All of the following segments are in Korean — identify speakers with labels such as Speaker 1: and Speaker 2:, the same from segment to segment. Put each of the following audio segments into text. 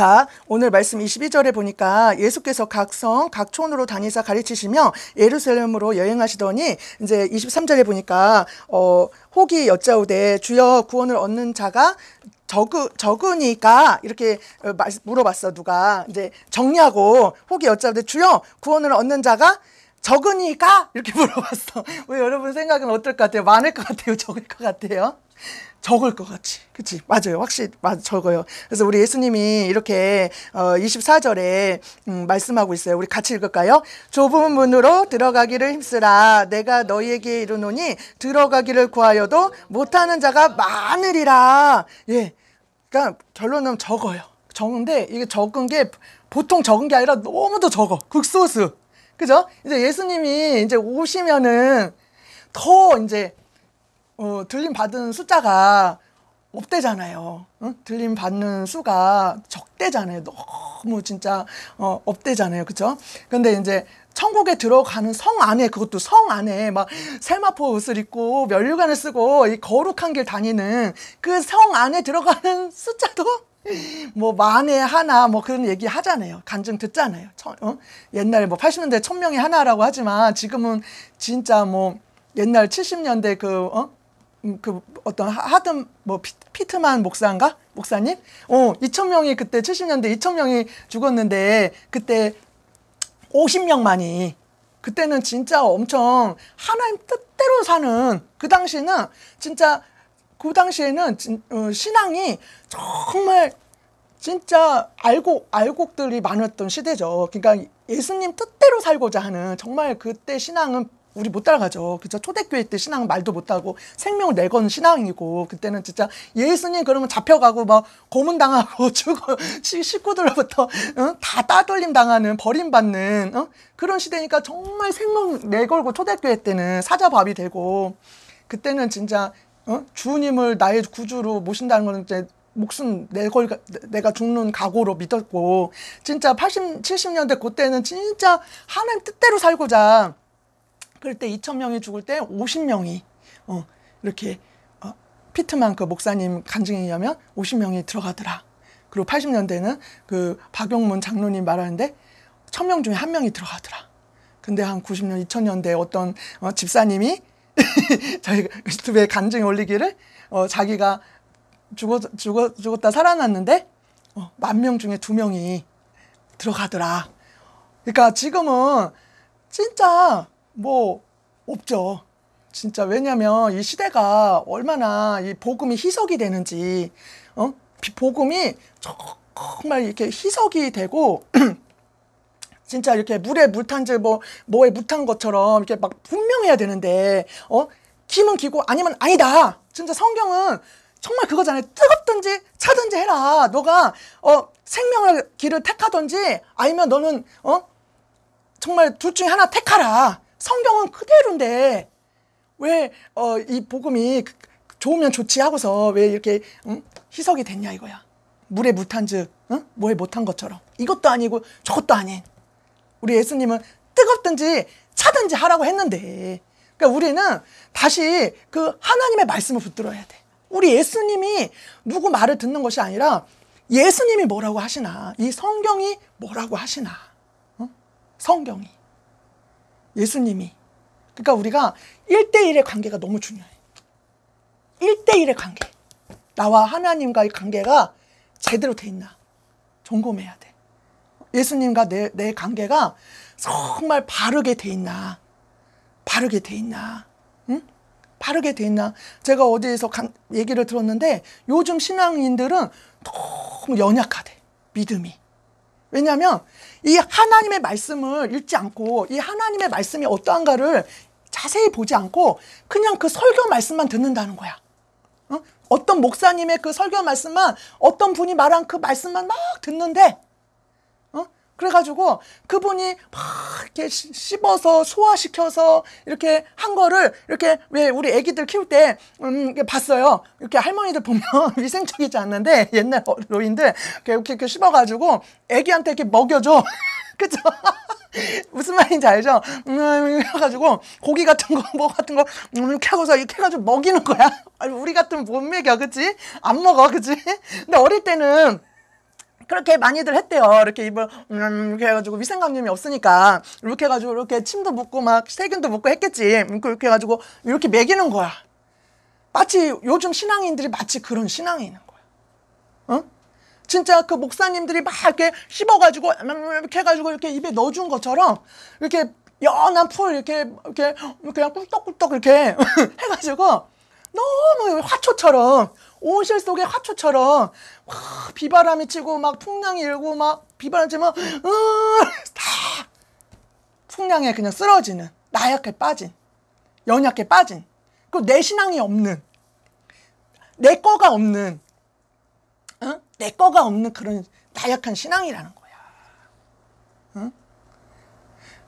Speaker 1: 자, 오늘 말씀 22절에 보니까 예수께서 각성, 각촌으로 다니사 가르치시며 예루살렘으로 여행하시더니 이제 23절에 보니까 어 혹이 여자우대 주여 구원을 얻는 자가 적으, 적으니까 이렇게 어, 물어봤어 누가 이제 정리하고 혹이 여자우대 주여 구원을 얻는 자가 적으니까 이렇게 물어봤어 왜 여러분 생각은 어떨 것 같아요 많을 것 같아요 적을 것 같아요 적을 것 같이. 그치? 맞아요. 확실히 맞, 적어요. 그래서 우리 예수님이 이렇게 어, 24절에 음, 말씀하고 있어요. 우리 같이 읽을까요? 좁은 문으로 들어가기를 힘쓰라. 내가 너희에게 이르노니 들어가기를 구하여도 못하는 자가 많으리라. 예. 그러니까 결론은 적어요. 적은데 이게 적은 게 보통 적은 게 아니라 너무도 적어. 극소수. 그죠? 이제 예수님이 이제 오시면은 더 이제 어, 들림 받은 숫자가 없대잖아요. 응? 들림 받는 수가 적대잖아요. 너무 진짜 어, 없대잖아요. 그죠 근데 이제 천국에 들어가는 성 안에 그것도 성 안에 막 세마포 옷을 입고 면류관을 쓰고 이 거룩한 길 다니는 그 성 안에 들어가는 숫자도 뭐 만에 하나 뭐 그런 얘기 하잖아요. 간증 듣잖아요. 천, 어? 옛날에 뭐 80년대 천명의 하나라고 하지만 지금은 진짜 뭐 옛날 70년대 그 어? 음, 그 어떤 하든 뭐 피트만 목사인가 목사님? 어 2천 명이 그때 70년대 2천 명이 죽었는데 그때 50명만이 그때는 진짜 엄청 하나님 뜻대로 사는 그 당시는 진짜 그 당시에는 진, 어, 신앙이 정말 진짜 알고 알곡들이 많았던 시대죠. 그러니까 예수님 뜻대로 살고자 하는 정말 그때 신앙은 우리 못 따라가죠. 그죠? 초대교회 때 신앙 말도 못하고 생명을 내건 신앙이고 그때는 진짜 예수님 그러면 잡혀가고 막 고문당하고 죽어 식구들로부터 응? 다 따돌림 당하는 버림받는 응? 그런 시대니까 정말 생명 내걸고 초대교회 때는 사자밥이 되고 그때는 진짜 응? 주님을 나의 구주로 모신다는 거는 이제 목숨 내걸, 내가 죽는 각오로 믿었고 진짜 80, 70년대 그때는 진짜 하나님 뜻대로 살고자 그럴 때 2,000명이 죽을 때 50명이 어, 이렇게 어, 피트만 그 목사님 간증이냐면 50명이 들어가더라. 그리고 80년대는 그 박용문 장로님 말하는데 1,000명 중에 한 명이 들어가더라. 근데 한 90년, 2000년대 어떤 어, 집사님이 저희 유튜브에 간증 올리기를 어, 자기가 죽어, 죽어, 죽었다 살아났는데 어, 만 명 중에 두 명이 들어가더라. 그러니까 지금은 진짜 뭐 없죠. 진짜 왜냐면 이 시대가 얼마나 이 복음이 희석이 되는지 어? 복음이 정말 이렇게 희석이 되고 진짜 이렇게 물에 물 탄지 뭐 뭐에 물 탄 것처럼 이렇게 막 분명해야 되는데 어 김은 기고 아니면 아니다 진짜 성경은 정말 그거잖아요 뜨겁든지 차든지 해라 너가 어 생명을 길을 택하든지 아니면 너는 어 정말 둘 중에 하나 택하라 성경은 그대로인데 왜어이 복음이 그, 좋으면 좋지 하고서 왜 이렇게 응? 희석이 됐냐 이거야. 물에 못한즉 응? 뭐에 못한 것처럼 이것도 아니고 저것도 아닌 우리 예수님은 뜨겁든지 차든지 하라고 했는데 그러니까 우리는 다시 그 하나님의 말씀을 붙들어야 돼. 우리 예수님이 누구 말을 듣는 것이 아니라 예수님이 뭐라고 하시나 이 성경이 뭐라고 하시나 응? 성경이 예수님이. 그러니까 우리가 1대1의 관계가 너무 중요해. 1대1의 관계. 나와 하나님과의 관계가 제대로 돼 있나. 점검해야 돼. 예수님과 내, 내 관계가 정말 바르게 돼 있나. 바르게 돼 있나. 응? 바르게 돼 있나. 제가 어디에서 간, 얘기를 들었는데 요즘 신앙인들은 너무 연약하대. 믿음이. 왜냐하면 이 하나님의 말씀을 읽지 않고 이 하나님의 말씀이 어떠한가를 자세히 보지 않고 그냥 그 설교 말씀만 듣는다는 거야. 어? 어떤 목사님의 그 설교 말씀만 어떤 분이 말한 그 말씀만 막 듣는데 그래가지고 그분이 막 이렇게 씹어서 소화시켜서 이렇게 한 거를 이렇게 왜 우리 애기들 키울 때 음, 봤어요. 이렇게 할머니들 보면 위생적이지 않는데 옛날 노인들 이렇게, 이렇게 이렇게 씹어가지고 애기한테 이렇게 먹여줘. 그쵸? 무슨 말인지 알죠? 음, 해가지고, 고기 같은 거, 뭐 같은 거, 음, 이렇게 하고서 이렇게 해가지고 먹이는 거야. 우리 같으면못 먹여, 그치? 안 먹어, 그치? 근데 어릴 때는, 그렇게 많이들 했대요. 이렇게 입을 음 이렇게 해가지고 위생감염이 없으니까 이렇게 해가지고 이렇게 침도 묻고 막 세균도 묻고 했겠지. 이렇게 음, 해가지고 이렇게 매기는 거야. 마치 요즘 신앙인들이 마치 그런 신앙이 있는 거야. 응? 어? 진짜 그 목사님들이 막 이렇게 씹어가지고 음, 음, 이렇게 해가지고 이렇게 입에 넣어준 것처럼 이렇게 연한 풀 이렇게 이렇게 그냥 꿀떡꿀떡 이렇게 해가지고 너무 화초처럼 온실 속의 화초처럼 와, 비바람이 치고 막 풍랑이 일고 막 비바람 치면 으다 어, 풍랑에 그냥 쓰러지는 나약해 빠진 연약해 빠진 그리고 내 신앙이 없는 내 거가 없는 응? 어? 내 거가 없는 그런 나약한 신앙이라는 거야 응? 어?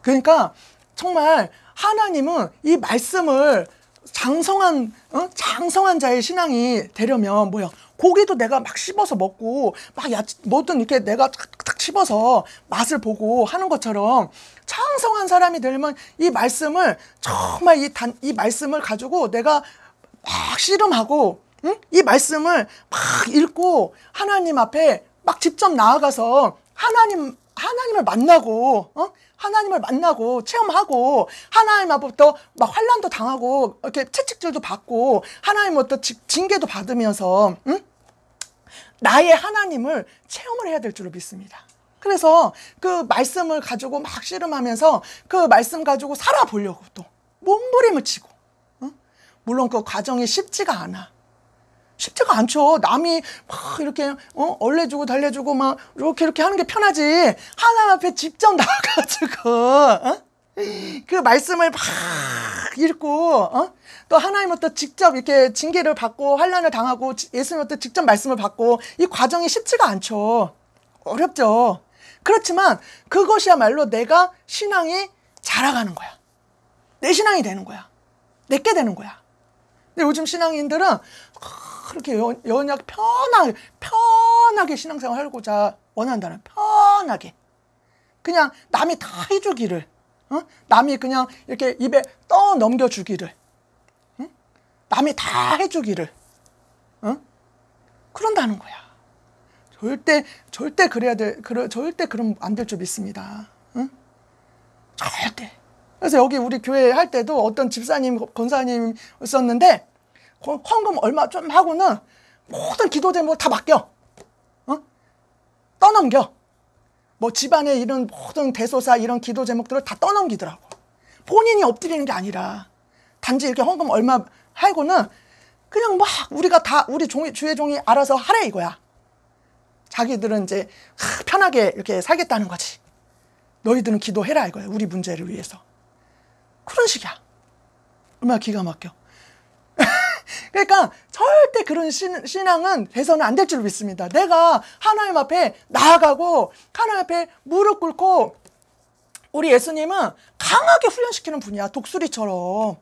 Speaker 1: 그러니까 정말 하나님은 이 말씀을 장성한 어? 장성한 자의 신앙이 되려면 뭐야 고기도 내가 막 씹어서 먹고 막 야, 뭐든 이렇게 내가 탁탁 씹어서 맛을 보고 하는 것처럼 장성한 사람이 되려면 이 말씀을 정말 이 단이 이 말씀을 가지고 내가 막 씨름하고 응? 이 말씀을 막 읽고 하나님 앞에 막 직접 나아가서 하나님 하나님을 만나고 어? 하나님을 만나고 체험하고 하나님 앞부터 막 환란도 당하고 이렇게 채찍질도 받고 하나님부터 징계도 받으면서 응? 나의 하나님을 체험을 해야 될줄을 믿습니다. 그래서 그 말씀을 가지고 막 씨름하면서 그 말씀 가지고 살아보려고 또 몸부림을 치고 응? 물론 그 과정이 쉽지가 않아. 쉽지가 않죠. 남이 막 이렇게 어얼래주고 달래주고 막 이렇게 이렇게 하는 게 편하지. 하나님 앞에 직접 나가지고 가 어? 그 말씀을 막 읽고 어? 또하나님한테 직접 이렇게 징계를 받고 환란을 당하고 예수님한테 직접 말씀을 받고 이 과정이 쉽지가 않죠. 어렵죠. 그렇지만 그것이야말로 내가 신앙이 자라가는 거야. 내 신앙이 되는 거야. 내게 되는 거야. 근데 요즘 신앙인들은 그렇게 연, 약 편하게 편하게 신앙생활 하고자 원한다는 편하게 그냥 남이 다 해주기를 어? 남이 그냥 이렇게 입에 떠 넘겨주기를 응? 남이 다 해주기를 어? 그런다는 거야 절대 절대 그래야 돼 그러, 절대 그럼 안될 줄 믿습니다 응? 절대 그래서 여기 우리 교회 할 때도 어떤 집사님 권사님 있었는데 헌금 얼마 좀 하고는 모든 기도 제목 뭐 을다 맡겨. 어? 떠넘겨. 뭐집안에 이런 모든 대소사 이런 기도 제목들을 다 떠넘기더라고. 본인이 엎드리는 게 아니라 단지 이렇게 헌금 얼마 하고는 그냥 막 우리가 다 우리 종이 주의 종이 알아서 하래 이거야. 자기들은 이제 편하게 이렇게 살겠다는 거지. 너희들은 기도해라 이거야. 우리 문제를 위해서. 그런 식이야. 얼마나 기가 막혀. 그러니까 절대 그런 신, 신앙은 돼서는 안 될 줄 믿습니다. 내가 하나님 앞에 나아가고 하나님 앞에 무릎 꿇고 우리 예수님은 강하게 훈련시키는 분이야. 독수리처럼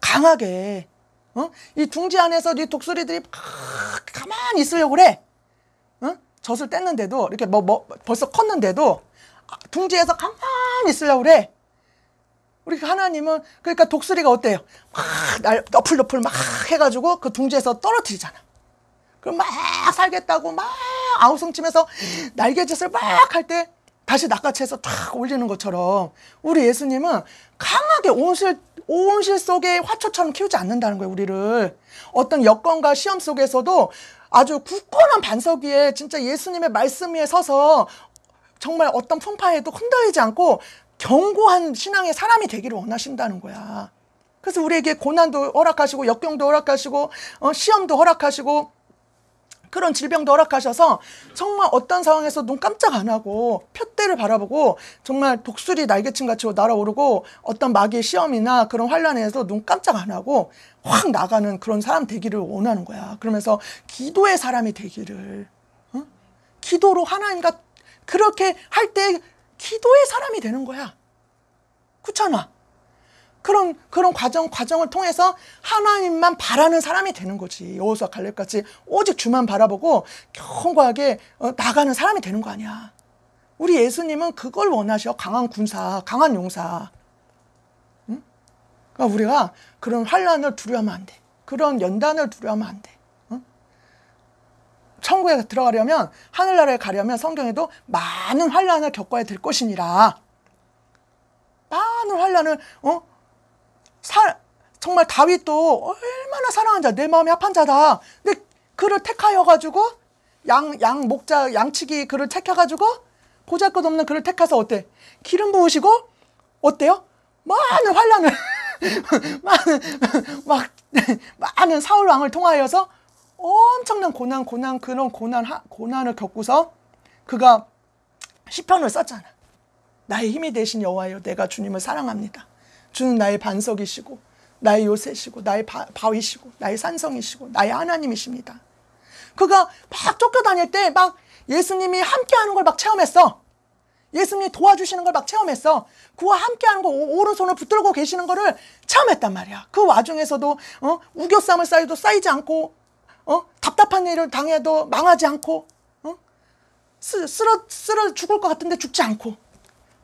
Speaker 1: 강하게. 어? 이 둥지 안에서 이 네 독수리들이 막 가만히 있으려고 그래. 어? 젖을 뗐는데도 이렇게 뭐, 뭐 벌써 컸는데도 둥지에서 가만히 있으려고 그래. 우리 하나님은 그러니까 독수리가 어때요? 막 날 너풀너풀 막 해가지고 그 둥지에서 떨어뜨리잖아. 그럼 막 살겠다고 막 아우성치면서 날개짓을 막 할 때 다시 낚아채서 탁 올리는 것처럼 우리 예수님은 강하게 온실 온실 속에 화초처럼 키우지 않는다는 거예요. 우리를 어떤 여건과 시험 속에서도 아주 굳건한 반석 위에 진짜 예수님의 말씀 위에 서서 정말 어떤 풍파에도 흔들리지 않고 견고한 신앙의 사람이 되기를 원하신다는 거야. 그래서 우리에게 고난도 허락하시고 역경도 허락하시고 어, 시험도 허락하시고 그런 질병도 허락하셔서 정말 어떤 상황에서 눈 깜짝 안 하고 표대를 바라보고 정말 독수리 날개층 같이 날아오르고 어떤 마귀의 시험이나 그런 환란에서 눈 깜짝 안 하고 확 나가는 그런 사람 되기를 원하는 거야. 그러면서 기도의 사람이 되기를. 응? 기도로 하나님과 그렇게 할때 기도의 사람이 되는 거야. 그렇잖아. 그런 그런 과정 과정을 통해서 하나님만 바라는 사람이 되는 거지. 여호수아 갈렙같이 오직 주만 바라보고 경고하게 어, 나가는 사람이 되는 거 아니야. 우리 예수님은 그걸 원하셔. 강한 군사, 강한 용사. 응? 그러니까 우리가 그런 환란을 두려워하면 안 돼. 그런 연단을 두려워하면 안 돼. 천국에 들어가려면 하늘나라에 가려면 성경에도 많은 환란을 겪어야 될 것이니라. 많은 환란을 어? 사, 정말 다윗도 얼마나 사랑한 자, 내 마음이 합한 자다. 근데 그를 택하여 가지고 양, 양 목자 양치기 그를 택해 가지고 보잘것없는 그를 택해서 어때? 기름 부으시고 어때요? 많은 환란을 많은 막 많은 사울 왕을 통하여서 엄청난 고난, 고난, 그런 고난, 고난을 겪고서 그가 시편을 썼잖아. 나의 힘이 되신 여호와여, 내가 주님을 사랑합니다. 주는 나의 반석이시고, 나의 요새시고, 나의 바, 바위시고, 나의 산성이시고, 나의 하나님이십니다. 그가 막 쫓겨다닐 때 막 예수님이 함께하는 걸 막 체험했어. 예수님이 도와주시는 걸 막 체험했어. 그와 함께하는 거 오른손을 붙들고 계시는 거를 체험했단 말이야. 그 와중에서도 어? 우겨쌈을 쌓여도 쌓이지 않고 어? 답답한 일을 당해도 망하지 않고 어? 쓰, 쓰러, 쓰러 죽을 것 같은데 죽지 않고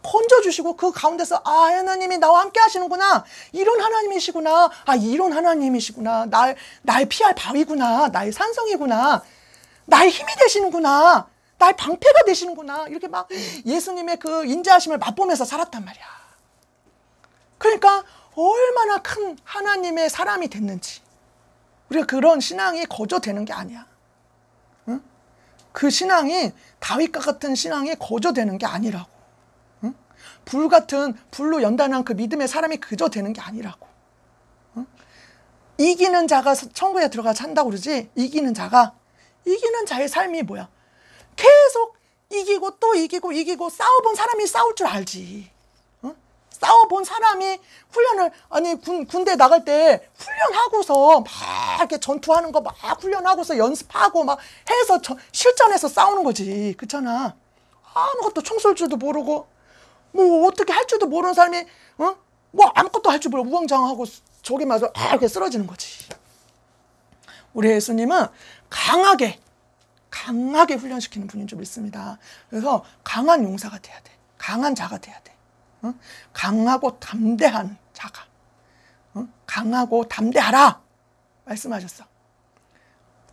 Speaker 1: 건져주시고 그 가운데서 아 하나님이 나와 함께 하시는구나 이런 하나님이시구나 아 이런 하나님이시구나 날, 날 피할 바위구나 날 산성이구나 날 힘이 되시는구나 날 방패가 되시는구나 이렇게 막 예수님의 그 인자하심을 맛보면서 살았단 말이야 그러니까 얼마나 큰 하나님의 사람이 됐는지 우리가 그런 신앙이 거저 되는 게 아니야. 응? 그 신앙이 다윗과 같은 신앙이 거저 되는 게 아니라고. 응? 불 같은 불로 연단한 그 믿음의 사람이 그저 되는 게 아니라고. 응? 이기는 자가 천국에 들어가 산다고 그러지. 이기는 자가 이기는 자의 삶이 뭐야? 계속 이기고 또 이기고 이기고 싸워본 사람이 싸울 줄 알지. 싸워본 사람이 훈련을 아니 군, 군대 나갈 때 훈련하고서 막 이렇게 전투하는 거 막 훈련하고서 연습하고 막 해서 저, 실전에서 싸우는 거지 그렇잖아 아무것도 총 쏠 줄도 모르고 뭐 어떻게 할 줄도 모르는 사람이 응뭐 어? 아무것도 할 줄 모르고 우왕좌왕하고 저기 마저 아 이렇게 쓰러지는 거지 우리 예수님은 강하게 강하게 훈련시키는 분인 줄 믿습니다 그래서 강한 용사가 돼야 돼 강한 자가 돼야 돼 어? 강하고 담대한 자가 어? 강하고 담대하라 말씀하셨어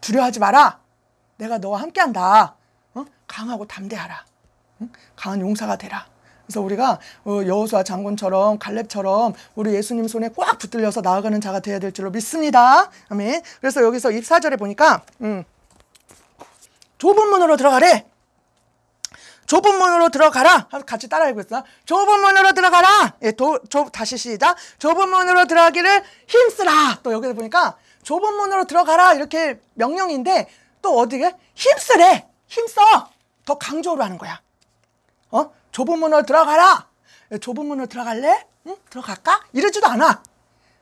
Speaker 1: 두려워하지 마라 내가 너와 함께한다 어? 강하고 담대하라 강한 용사가 되라 그래서 우리가 여호수아 장군처럼 갈렙처럼 우리 예수님 손에 꽉 붙들려서 나아가는 자가 되어야 될 줄로 믿습니다. 아멘. 그래서 여기서 24절에 보니까 음, 좁은 문으로 들어가래. 좁은 문으로 들어가라. 같이 따라해보겠습니다. 좁은 문으로 들어가라. 예, 도, 좁, 다시 시작. 좁은 문으로 들어가기를 힘쓰라. 또 여기서 보니까 좁은 문으로 들어가라. 이렇게 명령인데 또 어디게? 힘쓰래. 힘써. 더 강조를 하는 거야. 어? 좁은 문으로 들어가라. 예, 좁은 문으로 들어갈래? 응? 들어갈까? 이러지도 않아.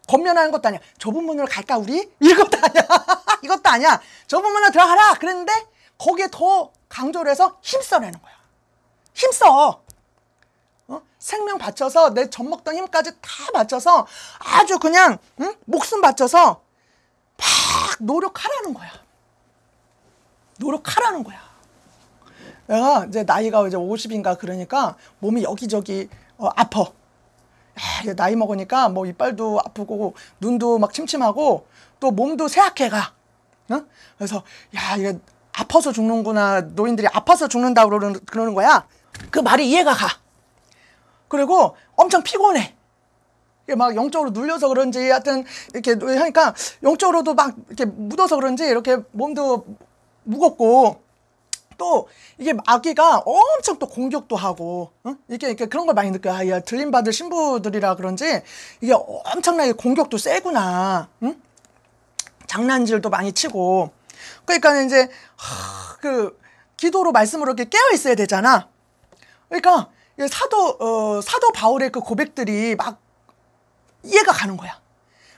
Speaker 1: 겉면하는 것도 아니야. 좁은 문으로 갈까 우리? 이것도 아니야. 이것도 아니야. 좁은 문으로 들어가라. 그랬는데 거기에 더 강조를 해서 힘써내는 거야. 힘써. 어? 생명 바쳐서 내 젖먹던 힘까지 다 바쳐서 아주 그냥 응? 목숨 바쳐서 막 노력하라는 거야. 노력하라는 거야. 내가 이제 나이가 이제 50인가 그러니까 몸이 여기저기 어, 아퍼 야, 나이 먹으니까 뭐 이빨도 아프고 눈도 막 침침하고 또 몸도 새하게가 어? 그래서 야 이게 아파서 죽는구나 노인들이 아파서 죽는다 그러는 그러는 거야. 그 말이 이해가 가. 그리고 엄청 피곤해. 이게 막 영적으로 눌려서 그런지 하여튼 이렇게 하니까 영적으로도 막 이렇게 묻어서 그런지 이렇게 몸도 무겁고 또 이게 아기가 엄청 또 공격도 하고 응? 이게 이렇게 그런 걸 많이 느껴요. 아, 들림 받을 신부들이라 그런지 이게 엄청나게 공격도 세구나. 응? 장난질도 많이 치고 그러니까 이제 하, 그 기도로 말씀으로 이렇게 깨어 있어야 되잖아. 그러니까 사도 어, 사도 바울의 그 고백들이 막 이해가 가는 거야.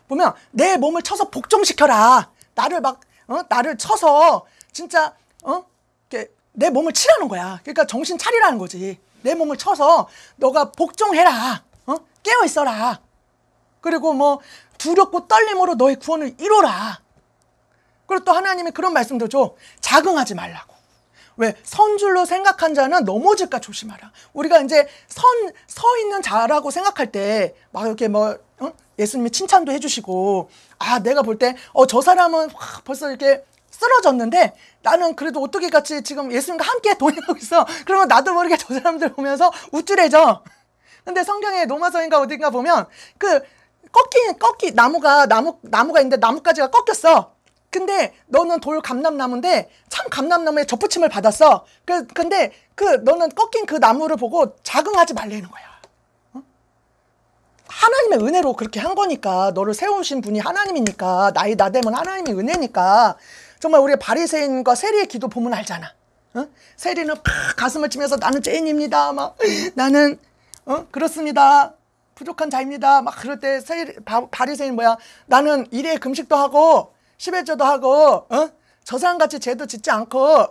Speaker 1: 보면 내 몸을 쳐서 복종시켜라. 나를 막 어? 나를 쳐서 진짜 어? 이렇게 내 몸을 치라는 거야. 그러니까 정신 차리라는 거지. 내 몸을 쳐서 너가 복종해라. 어? 깨어 있어라. 그리고 뭐 두렵고 떨림으로 너의 구원을 이루라. 그리고 또 하나님이 그런 말씀도 줘. 자긍하지 말라고. 왜 선줄로 생각한 자는 넘어질까 조심하라. 우리가 이제 선 서 있는 자라고 생각할 때 막 이렇게 뭐 응? 어? 예수님이 칭찬도 해주시고 아 내가 볼 때 어 저 사람은 확 벌써 이렇게 쓰러졌는데 나는 그래도 어떻게 같이 지금 예수님과 함께 동행하고 있어. 그러면 나도 모르게 저 사람들 보면서 우쭐해져. 근데 성경에 노마서인가 어딘가 보면 그 꺾인 꺾인 나무가 나무 나무가 있는데 나뭇가지가 꺾였어. 근데 너는 돌 감람나무인데 참 감람나무에 접붙임을 받았어. 그, 근데 그 너는 꺾인 그 나무를 보고 자긍하지 말라는 거야. 어? 하나님의 은혜로 그렇게 한 거니까 너를 세우신 분이 하나님이니까 나의 나대은 하나님의 은혜니까 정말 우리 바리새인과 세리의 기도 보면 알잖아. 어? 세리는 팍 가슴을 치면서 나는 죄인입니다. 막 나는 어? 그렇습니다. 부족한 자입니다. 막 그럴 때 세리, 바리새인 뭐야? 나는 일에 금식도 하고 11조도 하고 어? 저람같이 죄도 짓지 않고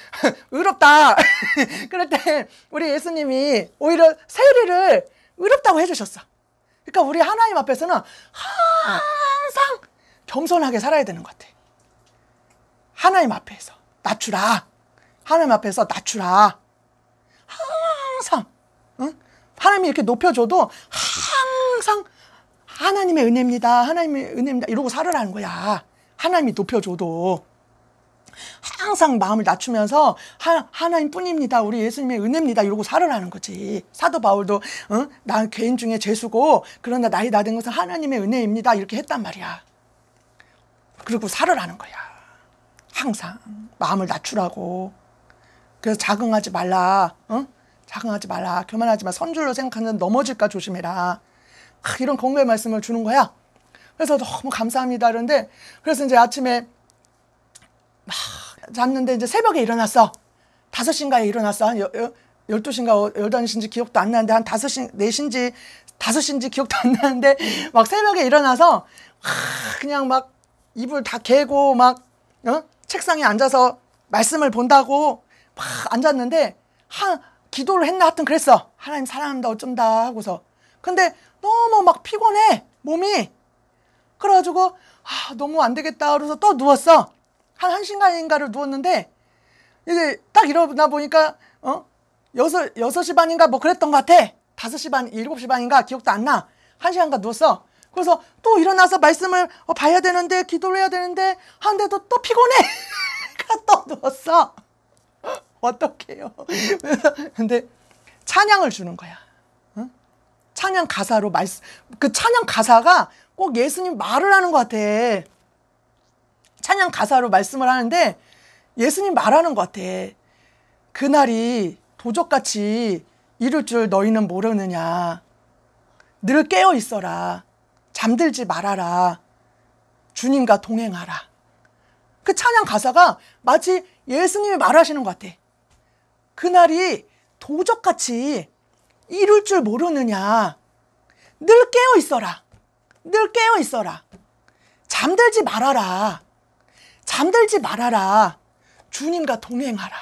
Speaker 1: 의롭다 그럴 때 우리 예수님이 오히려 세례를 의롭다고 해주셨어 그러니까 우리 하나님 앞에서는 항상 겸손하게 살아야 되는 것 같아 하나님 앞에서 낮추라 하나님 앞에서 낮추라 항상 응? 하나님이 이렇게 높여줘도 항상 하나님의 은혜입니다 하나님의 은혜입니다 이러고 살으라는 거야 하나님이 높여줘도 항상 마음을 낮추면서 하, 나님뿐입니다 우리 예수님의 은혜입니다. 이러고 살으라는 거지. 사도 바울도 응? 어? 난 개인 중에 죄수고 그러나 나이 낮은 것은 하나님의 은혜입니다. 이렇게 했단 말이야. 그리고 살으라는 거야. 항상 마음을 낮추라고. 그래서 자긍하지 말라. 응? 어? 자긍하지 말라. 교만하지 마. 선줄로 생각하는 넘어질까 조심해라. 아, 이런 공부의 말씀을 주는 거야. 그래서 너무 감사합니다. 그런데 그래서 이제 아침에 막 잤는데 이제 새벽에 일어났어. 다섯 시인가에 일어났어. 한 열두 시인가 열다섯 시인지 기억도 안 나는데 한 다섯 시, 네 시인지 다섯 시인지 기억도 안 나는데 막 새벽에 일어나서 하, 그냥 막 이불 다 개고 막 어? 책상에 앉아서 말씀을 본다고 막 앉았는데 한 기도를 했나 하여튼 그랬어. 하나님 사랑한다 어쩐다 하고서. 근데 너무 막 피곤해. 몸이 그래가지고 아, 너무 안 되겠다 그래서 또 누웠어. 한 1시간인가를 누웠는데 이제 딱 일어나 보니까 어? 여섯 여섯 시 반인가 뭐 그랬던 것 같아. 다섯 시 반, 일곱 시 반인가 기억도 안 나. 한시간가 누웠어. 그래서 또 일어나서 말씀을 어, 봐야 되는데 기도를 해야 되는데 하는데도 또 피곤해. 또 누웠어. 어떡해요. 근데 찬양을 주는 거야. 응? 찬양 가사로 말씀 그 찬양 가사가 꼭 예수님 말을 하는 것 같아. 찬양 가사로 말씀을 하는데 예수님 말하는 것 같아. 그날이 도적같이 이룰 줄 너희는 모르느냐. 늘 깨어 있어라. 잠들지 말아라. 주님과 동행하라. 그 찬양 가사가 마치 예수님이 말하시는 것 같아. 그날이 도적같이 이룰 줄 모르느냐. 늘 깨어 있어라. 늘 깨어 있어라. 잠들지 말아라. 잠들지 말아라. 주님과 동행하라.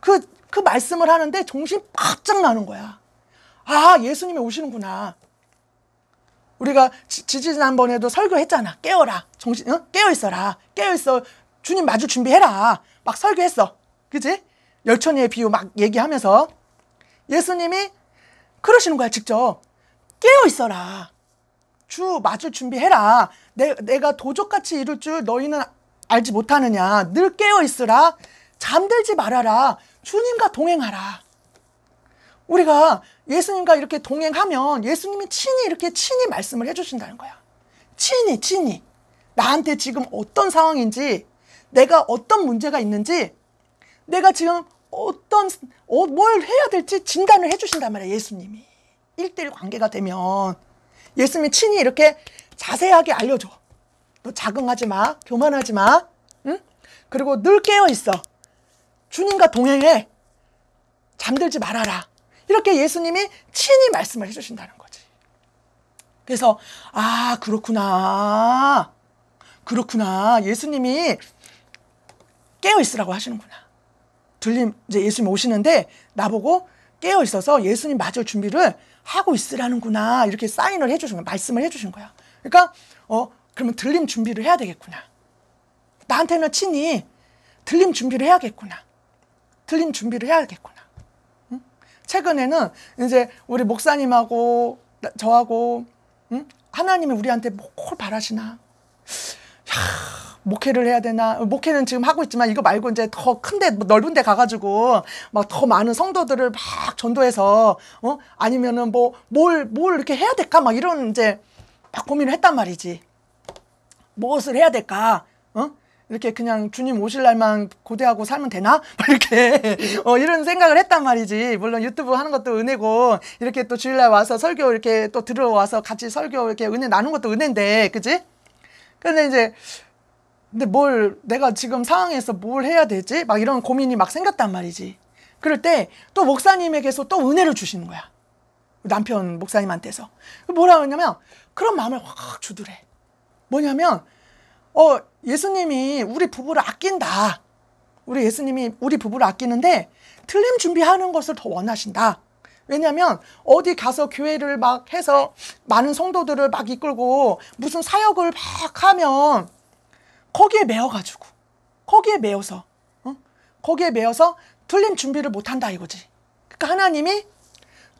Speaker 1: 그, 그 말씀을 하는데 정신 바짝 나는 거야. 아, 예수님이 오시는구나. 우리가 지, 지난번에도 설교했잖아. 깨어라. 정신, 응? 깨어 있어라. 깨어 있어. 주님 마주 준비해라. 막 설교했어. 그지? 열천이의 비유 막 얘기하면서 예수님이 그러시는 거야, 직접. 깨어 있어라. 주 맞을 준비해라. 내, 내가 도적같이 이룰 줄 너희는 알지 못하느냐. 늘 깨어 있으라. 잠들지 말아라. 주님과 동행하라. 우리가 예수님과 이렇게 동행하면 예수님이 친히 이렇게 친히 말씀을 해주신다는 거야. 친히, 친히. 나한테 지금 어떤 상황인지, 내가 어떤 문제가 있는지, 내가 지금 어떤, 어, 뭘 해야 될지 진단을 해주신단 말이야, 예수님이. 일대일 관계가 되면. 예수님이 친히 이렇게 자세하게 알려줘. 너 자긍하지 마. 교만하지 마. 응? 그리고 늘 깨어있어. 주님과 동행해. 잠들지 말아라. 이렇게 예수님이 친히 말씀을 해주신다는 거지. 그래서 아 그렇구나. 그렇구나. 예수님이 깨어있으라고 하시는구나. 들림 이제 예수님 오시는데 나보고 깨어있어서 예수님 맞을 준비를 하고 있으라는구나 이렇게 사인을 해주신 거야 말씀을 해주신 거야 그러니까 어 그러면 들림 준비를 해야 되겠구나 나한테는 친히 들림 준비를 해야겠구나 들림 준비를 해야겠구나 응? 최근에는 이제 우리 목사님하고 저하고 응? 하나님이 우리한테 뭘 바라시나 야. 목회를 해야 되나 목회는 지금 하고 있지만 이거 말고 이제 더 큰데 뭐 넓은데 가가지고 막 더 많은 성도들을 막 전도해서 어 아니면은 뭐 뭘뭘 뭘 이렇게 해야 될까 막 이런 이제 막 고민을 했단 말이지 무엇을 해야 될까 어 이렇게 그냥 주님 오실 날만 고대하고 살면 되나? 이렇게 어, 이런 생각을 했단 말이지. 물론 유튜브 하는 것도 은혜고 이렇게 또 주일날 와서 설교 이렇게 또 들어와서 같이 설교 이렇게 은혜 나눈 것도 은혜인데, 그지? 근데 이제 근데 뭘 내가 지금 상황에서 뭘 해야 되지? 막 이런 고민이 막 생겼단 말이지. 그럴 때 또 목사님에게서 또 은혜를 주시는 거야. 남편 목사님한테서. 그 뭐라 그러냐면 그런 마음을 확 주더래. 뭐냐면 어 예수님이 우리 부부를 아낀다. 우리 예수님이 우리 부부를 아끼는데 틀림 준비하는 것을 더 원하신다. 왜냐하면 어디 가서 교회를 막 해서 많은 성도들을 막 이끌고 무슨 사역을 막 하면 거기에 매어가지고 거기에 매어서 어? 거기에 매어서 틀린 준비를 못한다 이거지. 그러니까 하나님이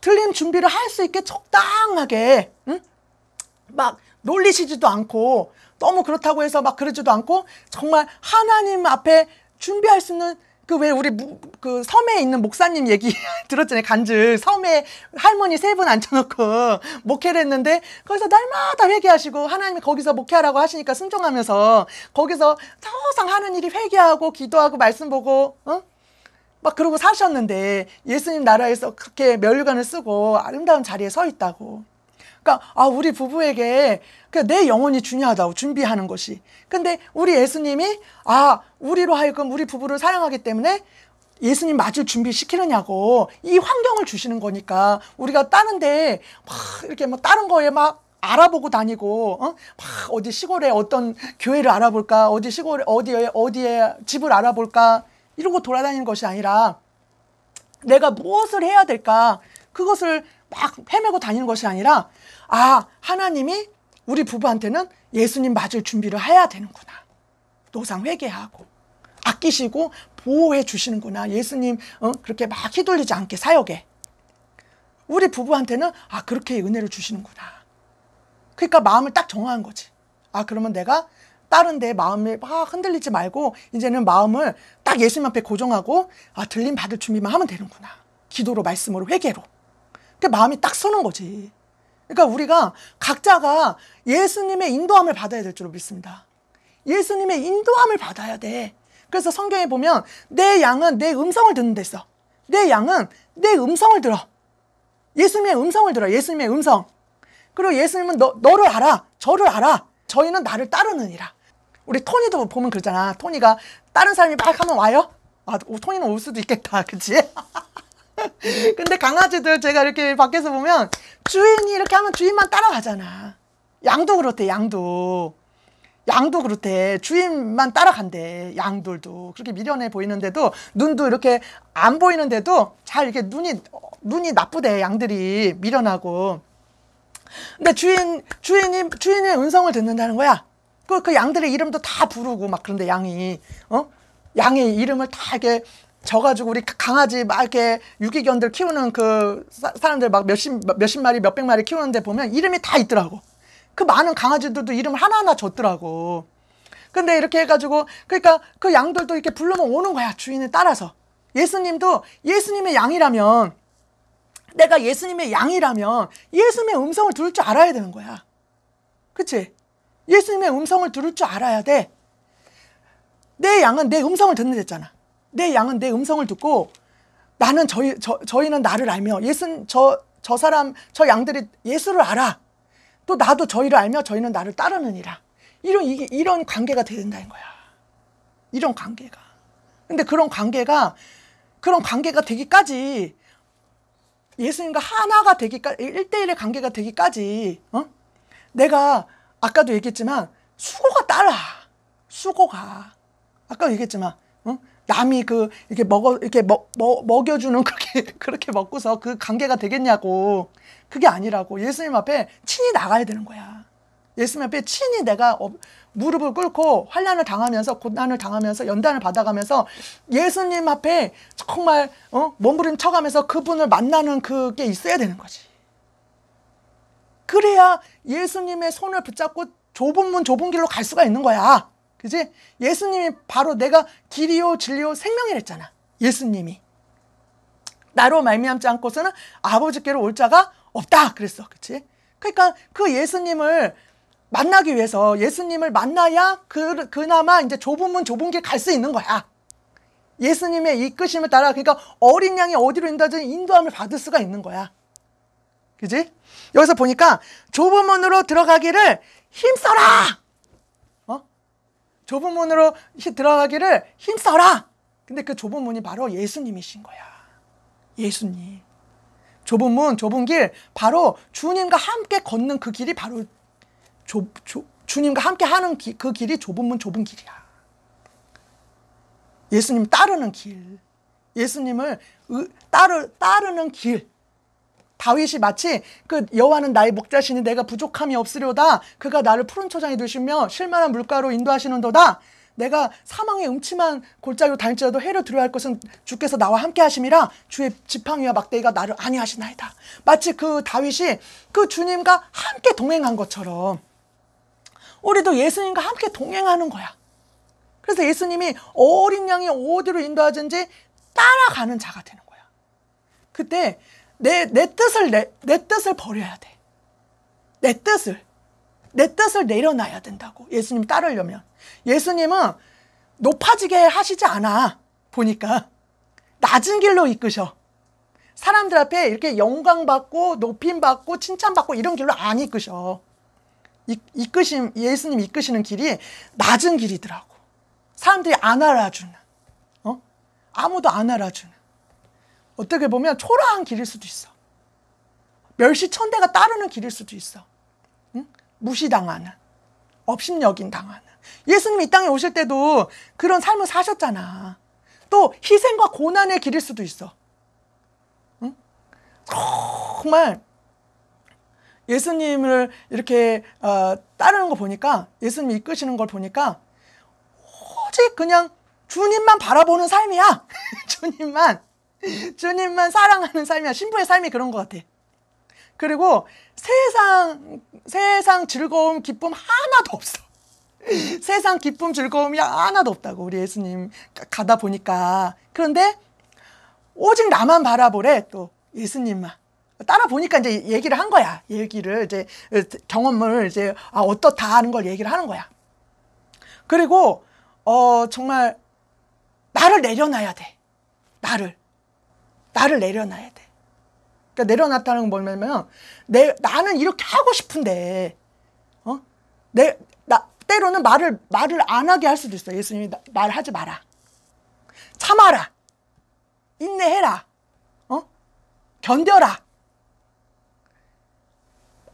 Speaker 1: 틀린 준비를 할 수 있게 적당하게 응? 막 놀리시지도 않고 너무 그렇다고 해서 막 그러지도 않고 정말 하나님 앞에 준비할 수 있는 그왜 우리 그 섬에 있는 목사님 얘기 들었잖아요. 간증. 섬에 할머니 세 분 앉혀놓고 목회를 했는데 거기서 날마다 회개하시고 하나님이 거기서 목회하라고 하시니까 순종하면서 거기서 항상 하는 일이 회개하고 기도하고 말씀 보고 어? 막 그러고 사셨는데 예수님 나라에서 그렇게 멸류관을 쓰고 아름다운 자리에 서 있다고. 그러니까 아 우리 부부에게 그내 그러니까 영혼이 중요하다고 준비하는 것이. 근데 우리 예수님이 아 우리로 하여금 우리 부부를 사랑하기 때문에 예수님 마주 준비 시키느냐고 이 환경을 주시는 거니까 우리가 다른데 막 이렇게 뭐 다른 거에 막 알아보고 다니고 어? 막 어디 시골에 어떤 교회를 알아볼까 어디 시골 에 어디에 어디에 집을 알아볼까 이러고 돌아다니는 것이 아니라 내가 무엇을 해야 될까 그것을 막 헤매고 다니는 것이 아니라 아, 하나님이 우리 부부한테는 예수님 맞을 준비를 해야 되는구나. 노상 회개하고 아끼시고 보호해 주시는구나. 예수님 어? 그렇게 막 휘둘리지 않게 사역에. 우리 부부한테는 아 그렇게 은혜를 주시는구나. 그러니까 마음을 딱 정한 거지. 아 그러면 내가 다른 데마음을막 흔들리지 말고 이제는 마음을 딱 예수님 앞에 고정하고 아 들림 받을 준비만 하면 되는구나. 기도로 말씀으로 회개로. 그 마음이 딱 서는 거지. 그러니까 우리가 각자가 예수님의 인도함을 받아야 될 줄 믿습니다. 예수님의 인도함을 받아야 돼. 그래서 성경에 보면 내 양은 내 음성을 듣는 데 있어. 내 양은 내 음성을 들어. 예수님의 음성을 들어. 예수님의 음성. 그리고 예수님은 너, 너를 알아. 저를 알아. 저희는 나를 따르느니라. 우리 토니도 보면 그러잖아. 토니가 다른 사람이 막 하면 와요? 아, 토니는 올 수도 있겠다. 그치? 근데 강아지들 제가 이렇게 밖에서 보면 주인이 이렇게 하면 주인만 따라가잖아. 양도 그렇대, 양도. 양도 그렇대. 주인만 따라간대. 양들도 그렇게 미련해 보이는데도 눈도 이렇게 안 보이는데도 잘 이렇게 눈이 눈이 나쁘대. 양들이 미련하고. 근데 주인 주인이 주인의 음성을 듣는다는 거야. 그, 그 양들의 이름도 다 부르고 막 그런데 양이 어? 양의 이름을 다 이렇게 져가지고 우리 강아지 막 이렇게 유기견들 키우는 그 사, 사람들 막 몇십 몇십 마리 몇백 마리 키우는데 보면 이름이 다 있더라고. 그 많은 강아지들도 이름을 하나하나 줬더라고. 근데 이렇게 해가지고 그러니까 그 양들도 이렇게 불러면 오는 거야 주인을 따라서. 예수님도 예수님의 양이라면 내가 예수님의 양이라면 예수님의 음성을 들을 줄 알아야 되는 거야. 그치? 예수님의 음성을 들을 줄 알아야 돼. 내 양은 내 음성을 듣는댔잖아. 내 양은 내 음성을 듣고 나는 저희 저, 저희는 나를 알며 예수저저 사람 저 양들이 예수를 알아. 또 나도 저희를 알며 저희는 나를 따르느니라. 이런 이게 이런 관계가 돼야 된다는 거야. 이런 관계가. 근데 그런 관계가 그런 관계가 되기까지 예수님과 하나가 되기까지 일대일의 관계가 되기까지 어? 내가 아까도 얘기했지만 수고가 따라. 수고가 아까도 얘기했지만 남이 그 이렇게 먹어 이렇게 먹, 먹 먹여주는 그렇게 그렇게 먹고서 그 관계가 되겠냐고 그게 아니라고 예수님 앞에 친히 나가야 되는 거야. 예수님 앞에 친히 내가 어, 무릎을 꿇고 환란을 당하면서 고난을 당하면서 연단을 받아가면서 예수님 앞에 정말 어? 몸부림쳐가면서 그분을 만나는 그게 있어야 되는 거지. 그래야 예수님의 손을 붙잡고 좁은 문 좁은 길로 갈 수가 있는 거야. 그지? 예수님이 바로 내가 길이요 진리요 생명이랬잖아. 예수님이. 나로 말미암지 않고서는 아버지께로 올 자가 없다 그랬어. 그치? 그러니까 그 예수님을 만나기 위해서 예수님을 만나야 그, 그나마 이제 좁은문 좁은 길 갈 수 있는 거야. 예수님의 이끄심을 따라 그러니까 어린 양이 어디로 인도하든 인도함을 받을 수가 있는 거야. 그지? 여기서 보니까 좁은 문으로 들어가기를 힘써라! 좁은 문으로 들어가기를 힘써라. 근데 그 좁은 문이 바로 예수님이신 거야. 예수님. 좁은 문, 좁은 길, 바로 주님과 함께 걷는 그 길이 바로 조, 조, 주님과 함께 하는 기, 그 길이 좁은 문, 좁은 길이야. 예수님 따르는 길. 예수님을 따르, 따르는 길. 다윗이 마치 그 여호와는 나의 목자시니 내가 부족함이 없으려다 그가 나를 푸른 초장에 두시며 실만한 물가로 인도하시는도다 내가 사망의 음침한 골짜기로 다닐지라도 해를 두려워할 것은 주께서 나와 함께 하심이라 주의 지팡이와 막대기가 나를 안위하시나이다 마치 그 다윗이 그 주님과 함께 동행한 것처럼 우리도 예수님과 함께 동행하는 거야 그래서 예수님이 어린 양이 어디로 인도하든지 따라가는 자가 되는 거야 그때 내, 내 뜻을, 내, 내 뜻을 버려야 돼. 내 뜻을. 내 뜻을 내려놔야 된다고. 예수님 따르려면. 예수님은 높아지게 하시지 않아. 보니까. 낮은 길로 이끄셔. 사람들 앞에 이렇게 영광받고 높임받고 칭찬받고 이런 길로 안 이끄셔. 이, 이끄심, 예수님 이끄시는 길이 낮은 길이더라고. 사람들이 안 알아주는. 어? 아무도 안 알아주는. 어떻게 보면 초라한 길일 수도 있어. 멸시천대가 따르는 길일 수도 있어. 응? 무시당하는, 업신여긴 당하는. 예수님이 이 땅에 오실 때도 그런 삶을 사셨잖아. 또 희생과 고난의 길일 수도 있어. 응? 정말 예수님을 이렇게 어, 따르는 거 보니까 예수님이 이끄시는 걸 보니까 오직 그냥 주님만 바라보는 삶이야. 주님만. 주님만 사랑하는 삶이야. 신부의 삶이 그런 것 같아. 그리고 세상, 세상 즐거움, 기쁨 하나도 없어. 세상 기쁨, 즐거움이 하나도 없다고 우리 예수님 가다 보니까. 그런데 오직 나만 바라보래, 또 예수님만. 따라 보니까 이제 얘기를 한 거야. 얘기를 이제 어, 경험을 이제 아, 어떻다 하는 걸 얘기를 하는 거야. 그리고, 어, 정말 나를 내려놔야 돼. 나를. 나를 내려놔야 돼. 그러니까 내려놨다는 건 뭐냐면 내 나는 이렇게 하고 싶은데 어? 내 나 때로는 말을 말을 안 하게 할 수도 있어. 예수님이 나, 말하지 마라. 참아라. 인내해라. 어? 견뎌라.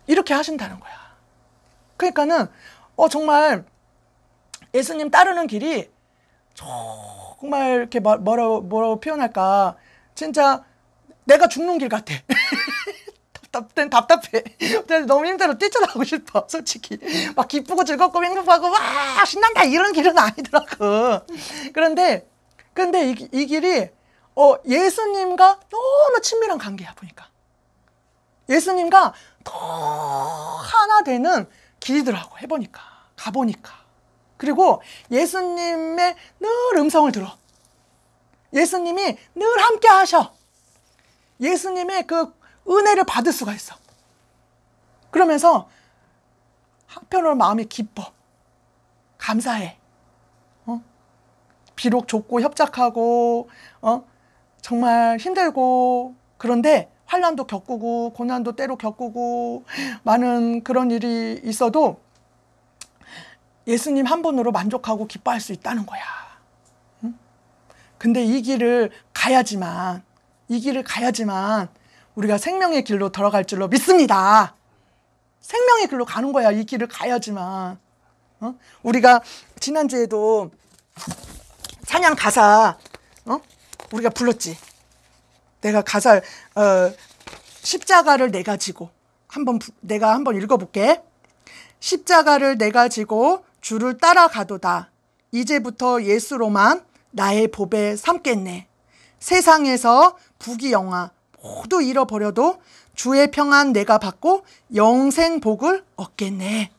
Speaker 1: 이렇게 하신다는 거야. 그러니까는 어 정말 예수님 따르는 길이 정말 이렇게 뭐, 뭐라고 뭐라고 표현할까? 진짜 내가 죽는 길 같아. 답답, 답답해. 너무 힘들어 뛰쳐나가고 싶어, 솔직히. 막 기쁘고 즐겁고 행복하고 와 신난다 이런 길은 아니더라고. 그런데 근데 이, 이 길이 어, 예수님과 너무 친밀한 관계야 보니까. 예수님과 더 하나 되는 길이더라고 해보니까 가보니까 그리고 예수님의 늘 음성을 들어 예수님이 늘 함께 하셔. 예수님의 그 은혜를 받을 수가 있어. 그러면서 한편으로 마음이 기뻐. 감사해. 어? 비록 좁고 협착하고 어? 정말 힘들고 그런데 환란도 겪고 고난도 때로 겪고 많은 그런 일이 있어도 예수님 한 분으로 만족하고 기뻐할 수 있다는 거야. 근데 이 길을 가야지만 이 길을 가야지만 우리가 생명의 길로 들어갈 줄로 믿습니다. 생명의 길로 가는 거야. 이 길을 가야지만. 어? 우리가 지난주에도 찬양 가사 어? 우리가 불렀지. 내가 가사 어, 십자가를 내가 지고 한번 내가 한번 읽어볼게. 십자가를 내가 지고 주를 따라가도다. 이제부터 예수로만 나의 보배 삼겠네. 세상에서 부귀 영화 모두 잃어버려도 주의 평안 내가 받고 영생 복을 얻겠네.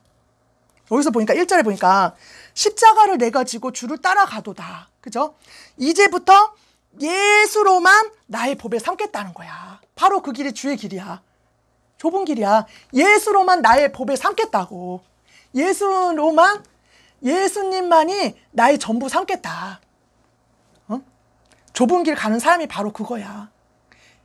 Speaker 1: 여기서 보니까 1절에 보니까 십자가를 내가 지고 주를 따라가도다. 그죠? 이제부터 예수로만 나의 보배 삼겠다는 거야. 바로 그 길이 주의 길이야. 좁은 길이야. 예수로만 나의 보배 삼겠다고. 예수로만 예수님만이 나의 전부 삼겠다. 좁은 길 가는 사람이 바로 그거야.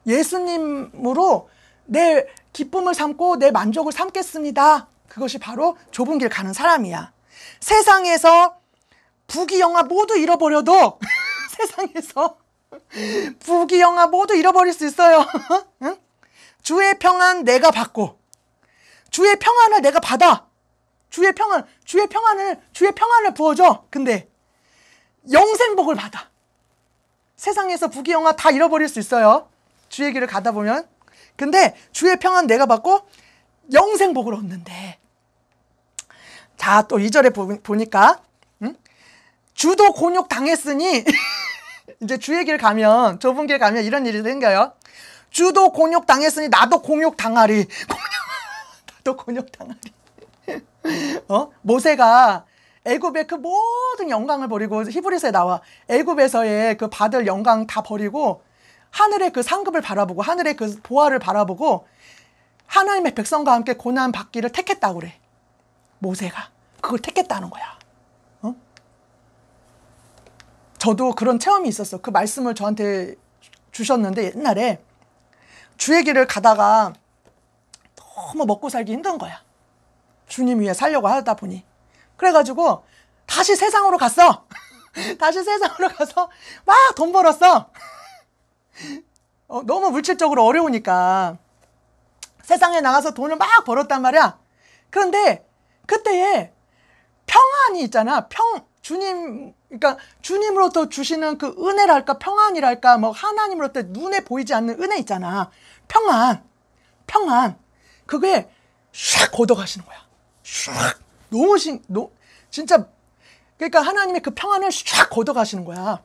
Speaker 1: 예수님으로 내 기쁨을 삼고 내 만족을 삼겠습니다. 그것이 바로 좁은 길 가는 사람이야. 세상에서 부귀 영화 모두 잃어버려도 세상에서 부귀 영화 모두 잃어버릴 수 있어요. 응? 주의 평안 내가 받고 주의 평안을 내가 받아. 주의 평안, 주의 평안을 주의 평안을 부어줘. 근데 영생복을 받아. 세상에서 부귀 영화 다 잃어버릴 수 있어요. 주의 길을 가다 보면. 근데 주의 평안 내가 받고 영생 복을 얻는데. 자, 또 2절에 보, 니까 응? 음? 주도 곤욕 당했으니 이제 주의 길 가면 좁은 길 가면 이런 일이 생겨요. 주도 곤욕 당했으니 나도 공욕 당하리. 공욕 나도 공욕 당하리. 어? 모세가 애굽의 그 모든 영광을 버리고 히브리서에 나와 애굽에서의 그 받을 영광 다 버리고 하늘의 그 상급을 바라보고 하늘의 그 보화를 바라보고 하나님의 백성과 함께 고난 받기를 택했다고 그래. 모세가 그걸 택했다는 거야. 어? 저도 그런 체험이 있었어. 그 말씀을 저한테 주셨는데 옛날에 주의 길을 가다가 너무 먹고 살기 힘든 거야. 주님 위해 살려고 하다 보니 그래가지고 다시 세상으로 갔어. 다시 세상으로 가서 막 돈 벌었어. 어, 너무 물질적으로 어려우니까 세상에 나가서 돈을 막 벌었단 말이야. 그런데 그때에 평안이 있잖아. 평 주님 그러니까 주님으로부터 주시는 그 은혜랄까 평안이랄까 뭐 하나님으로부터 눈에 보이지 않는 은혜 있잖아. 평안. 평안. 그게 샥 걷어가시는 거야. 샥. 너무 신, 너, 진짜 그러니까 하나님이 그 평안을 쫙 걷어가시는 거야.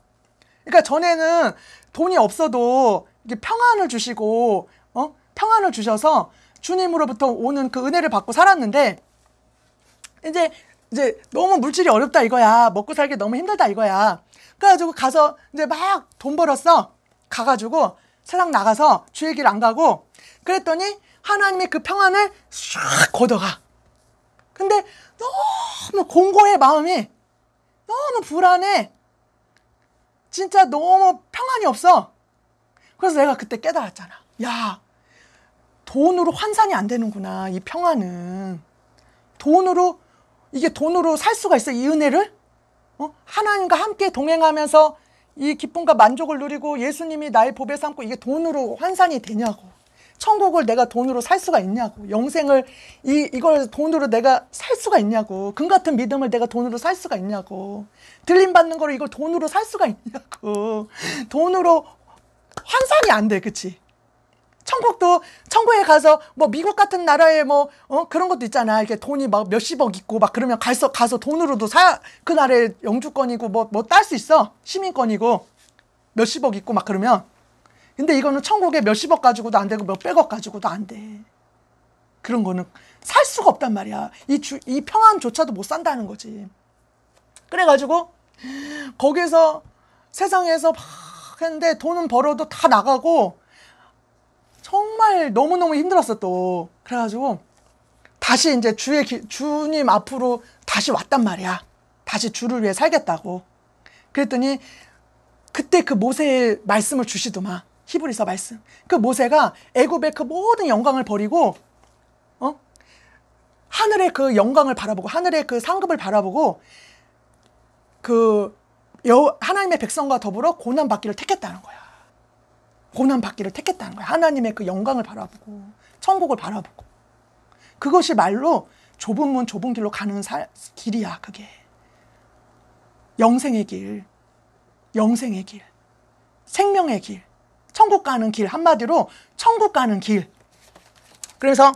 Speaker 1: 그러니까 전에는 돈이 없어도 이게 평안을 주시고 어? 평안을 주셔서 주님으로부터 오는 그 은혜를 받고 살았는데 이제 이제 너무 물질이 어렵다 이거야. 먹고 살기 너무 힘들다 이거야. 그래가지고 가서 이제 막 돈 벌었어. 가가지고 세상 나가서 주의 길 안 가고 그랬더니 하나님의그 평안을 쫙 걷어가. 근데 너무 공고해 마음이 너무 불안해 진짜 너무 평안이 없어 그래서 내가 그때 깨달았잖아 야 돈으로 환산이 안 되는구나 이 평안은 돈으로 이게 돈으로 살 수가 있어 이 은혜를 어? 하나님과 함께 동행하면서 이 기쁨과 만족을 누리고 예수님이 나의 보배 삼고 이게 돈으로 환산이 되냐고 천국을 내가 돈으로 살 수가 있냐고 영생을 이 이걸 돈으로 내가 살 수가 있냐고 금 같은 믿음을 내가 돈으로 살 수가 있냐고 들림 받는 거를 이걸 돈으로 살 수가 있냐고 돈으로 환산이 안 돼 그치 천국도 천국에 가서 뭐 미국 같은 나라에 뭐 어, 그런 것도 있잖아 이렇게 돈이 막 몇십억 있고 막 그러면 가서 가서 돈으로도 사 그 나라의 영주권이고 뭐 뭐 딸 수 있어 시민권이고 몇십억 있고 막 그러면 근데 이거는 천국에 몇십억 가지고도 안 되고 몇백억 가지고도 안 돼. 그런 거는 살 수가 없단 말이야. 이, 주, 이 평안조차도 못 산다는 거지. 그래가지고 거기에서 세상에서 막 했는데 돈은 벌어도 다 나가고 정말 너무너무 힘들었어 또. 그래가지고 다시 이제 주의 기, 주님 앞으로 다시 왔단 말이야. 다시 주를 위해 살겠다고. 그랬더니 그때 그 모세의 말씀을 주시더만. 히브리서 말씀. 그 모세가 애굽의 그 모든 영광을 버리고 어? 하늘의 그 영광을 바라보고 하늘의 그 상급을 바라보고 그 여, 하나님의 백성과 더불어 고난 받기를 택했다는 거야. 고난 받기를 택했다는 거야. 하나님의 그 영광을 바라보고 천국을 바라보고 그것이 말로 좁은 문 좁은 길로 가는 사, 길이야 그게 영생의 길, 영생의 길, 생명의 길. 천국 가는 길 한마디로 천국 가는 길. 그래서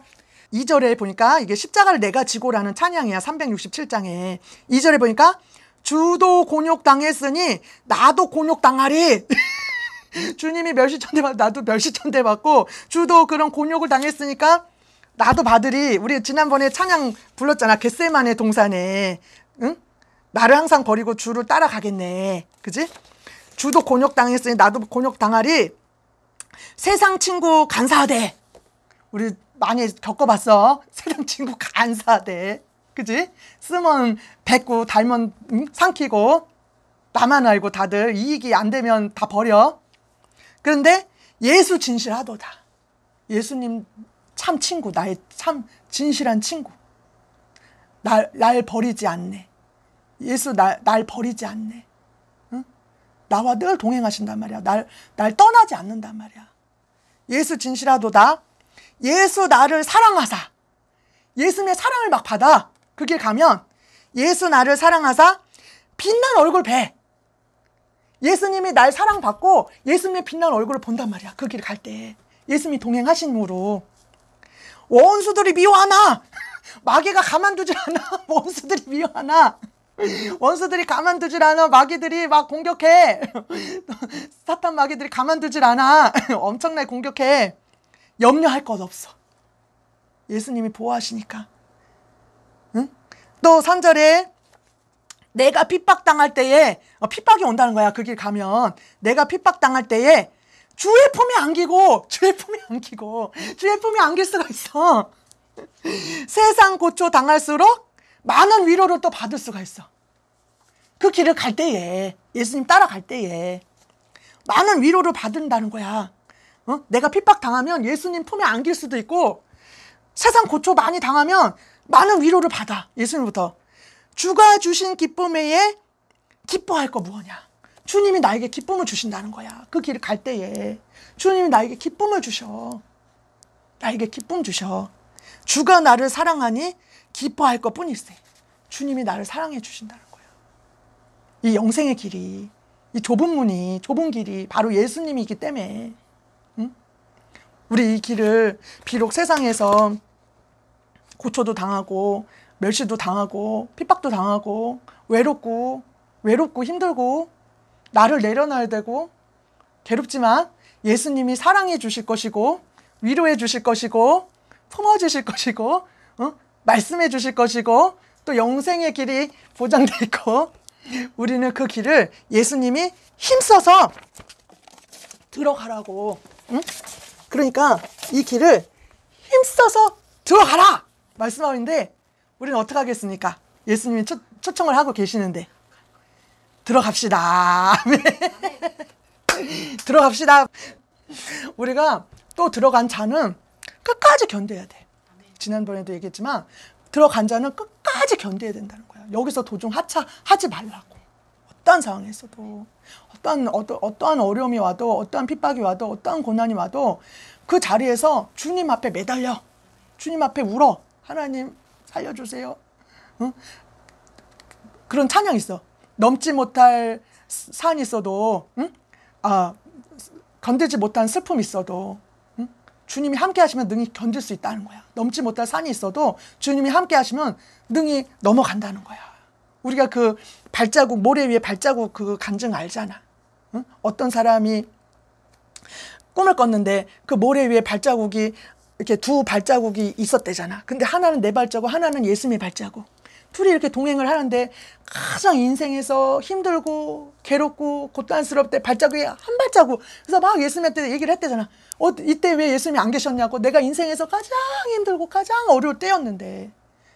Speaker 1: 2절에 보니까 이게 십자가를 내가 지고라는 찬양이야. 367장에. 2절에 보니까 주도 곤욕당했으니 나도 곤욕당하리. 주님이 멸시천대 받고 나도 멸시천대 받고 주도 그런 곤욕을 당했으니까 나도 받으리. 우리 지난번에 찬양 불렀잖아. 겟세만의 동산에. 응? 나를 항상 버리고 주를 따라가겠네. 그지? 주도 곤욕당했으니 나도 곤욕당하리. 세상 친구 간사대. 하 우리 많이 겪어봤어. 세상 친구 간사대. 하 그지? 쓰면 뱉고 닮은 음? 삼키고 나만 알고 다들 이익이 안 되면 다 버려. 그런데 예수 진실하도다. 예수님 참 친구, 나의 참 진실한 친구. 날, 날 버리지 않네. 예수 날, 날 버리지 않네. 응? 나와 늘 동행하신단 말이야. 날, 날 떠나지 않는단 말이야. 예수 진실하도다. 예수 나를 사랑하사. 예수의 사랑을 막 받아. 그 길 가면 예수 나를 사랑하사 빛난 얼굴 배. 예수님이 날 사랑받고 예수님의 빛난 얼굴을 본단 말이야. 그 길 갈 때. 예수님이 동행하신으로. 원수들이 미워하나? 마귀가 가만두지 않아. 원수들이 미워하나? 원수들이 가만두질 않아. 마귀들이 막 공격해. 사탄 마귀들이 가만두질 않아. 엄청나게 공격해. 염려할 것 없어. 예수님이 보호하시니까. 응? 또 3절에 내가 핍박당할 때에 어, 핍박이 온다는 거야. 그 길 가면. 내가 핍박당할 때에 주의 품에 안기고 주의 품에 안기고 주의 품에 안길 수가 있어. 세상 고초 당할수록 많은 위로를 또 받을 수가 있어. 그 길을 갈 때에 예수님 따라갈 때에 많은 위로를 받는다는 거야. 어? 내가 핍박 당하면 예수님 품에 안길 수도 있고 세상 고초 많이 당하면 많은 위로를 받아 예수님부터 주가 주신 기쁨에 기뻐할 거 무엇이냐. 주님이 나에게 기쁨을 주신다는 거야. 그 길을 갈 때에 주님이 나에게 기쁨을 주셔. 나에게 기쁨 주셔. 주가 나를 사랑하니 기뻐할 것뿐이세 주님이 나를 사랑해 주신다는 거예요. 이 영생의 길이, 이 좁은 문이, 좁은 길이 바로 예수님이기 때문에, 응? 우리 이 길을 비록 세상에서 고초도 당하고, 멸시도 당하고, 핍박도 당하고, 외롭고, 외롭고 힘들고, 나를 내려놔야 되고, 괴롭지만 예수님이 사랑해 주실 것이고, 위로해 주실 것이고, 품어 주실 것이고, 어? 말씀해 주실 것이고 또 영생의 길이 보장되고 우리는 그 길을 예수님이 힘써서 들어가라고. 응? 그러니까 이 길을 힘써서 들어가라 말씀하는데 우리는 어떻게 하겠습니까? 예수님이 초, 청을 하고 계시는데 들어갑시다. 네. 들어갑시다. 우리가 또 들어간 자는 끝까지 견뎌야 돼. 지난번에도 얘기했지만 들어간 자는 끝까지 견뎌야 된다는 거야. 여기서 도중 하차하지 말라고. 어떠 상황에서도 어떠 어떠, 어떠한 어려움이 와도 어떠한 핍박이 와도 어떠한 고난이 와도 그 자리에서 주님 앞에 매달려 주님 앞에 울어 하나님 살려주세요. 응? 그런 찬양 있어. 넘지 못할 산 있어도 응? 아 건들지 못한 슬픔 있어도 주님이 함께 하시면 능히 견딜 수 있다는 거야. 넘지 못할 산이 있어도 주님이 함께 하시면 능히 넘어간다는 거야. 우리가 그 발자국, 모래 위에 발자국 그 간증 알잖아. 응? 어떤 사람이 꿈을 꿨는데 그 모래 위에 발자국이 이렇게 두 발자국이 있었대잖아. 근데 하나는 내 네 발자국, 하나는 예수님의 발자국. 둘이 이렇게 동행을 하는데 가장 인생에서 힘들고 괴롭고 고단스럽 때 발자국에 한 발자국 그래서 막 예수님한테 얘기를 했대잖아 어, 이때 왜 예수님이 안 계셨냐고 내가 인생에서 가장 힘들고 가장 어려울 때였는데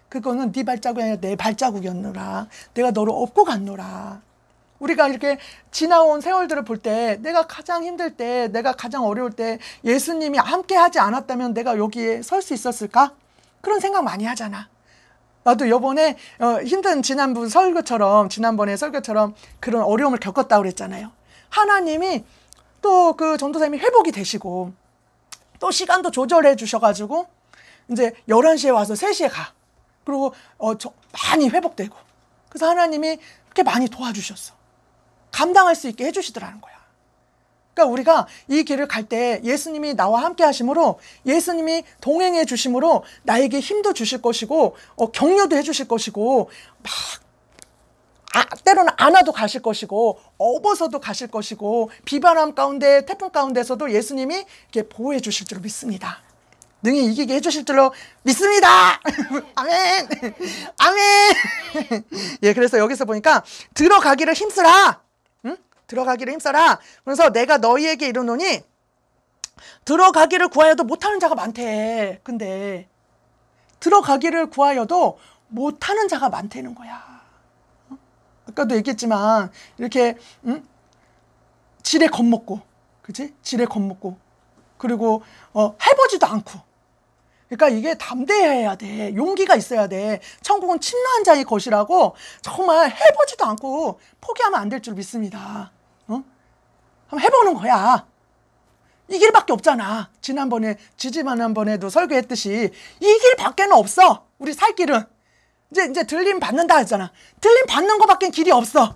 Speaker 1: 그거는 네 발자국이 아니라 내 발자국이었노라 내가 너를 업고 갔노라 우리가 이렇게 지나온 세월들을 볼 때 내가 가장 힘들 때 내가 가장 어려울 때 예수님이 함께 하지 않았다면 내가 여기에 설 수 있었을까? 그런 생각 많이 하잖아 나도 요번에 어, 힘든 지난번 설교처럼 지난번에 설교처럼 그런 어려움을 겪었다 고 그랬잖아요. 하나님이 또 그 전도사님이 회복이 되시고 또 시간도 조절해 주셔가지고 이제 11시에 와서 3시에 가. 그리고 어, 많이 회복되고. 그래서 하나님이 그렇게 많이 도와주셨어. 감당할 수 있게 해주시더라는 거야. 그러니까 우리가 이 길을 갈 때 예수님이 나와 함께 하심으로 예수님이 동행해 주심으로 나에게 힘도 주실 것이고 어, 격려도 해 주실 것이고 막 아, 때로는 안아도 가실 것이고 업어서도 가실 것이고 비바람 가운데 태풍 가운데서도 예수님이 이렇게 보호해 주실 줄 믿습니다. 능히 이기게 해주실 줄로 믿습니다. 아멘. 아멘. 예, 그래서 여기서 보니까 들어가기를 힘쓰라. 들어가기를 힘써라. 그래서 내가 너희에게 이르노니 들어가기를 구하여도 못하는 자가 많대. 근데 들어가기를 구하여도 못하는 자가 많대는 거야. 어? 아까도 얘기했지만 이렇게 응? 음? 지레 겁먹고, 그지? 지레 겁먹고 그리고 어, 해보지도 않고 그러니까 이게 담대해야 돼. 용기가 있어야 돼. 천국은 친노한 자의 것이라고 정말 해보지도 않고 포기하면 안 될 줄 믿습니다. 어? 한번 해보는 거야. 이 길밖에 없잖아. 지난번에 지지만한번에도 설교했듯이 이 길밖에는 없어. 우리 살 길은 이제 이제 들림 받는다 했잖아. 들림 받는 것밖엔 길이 없어.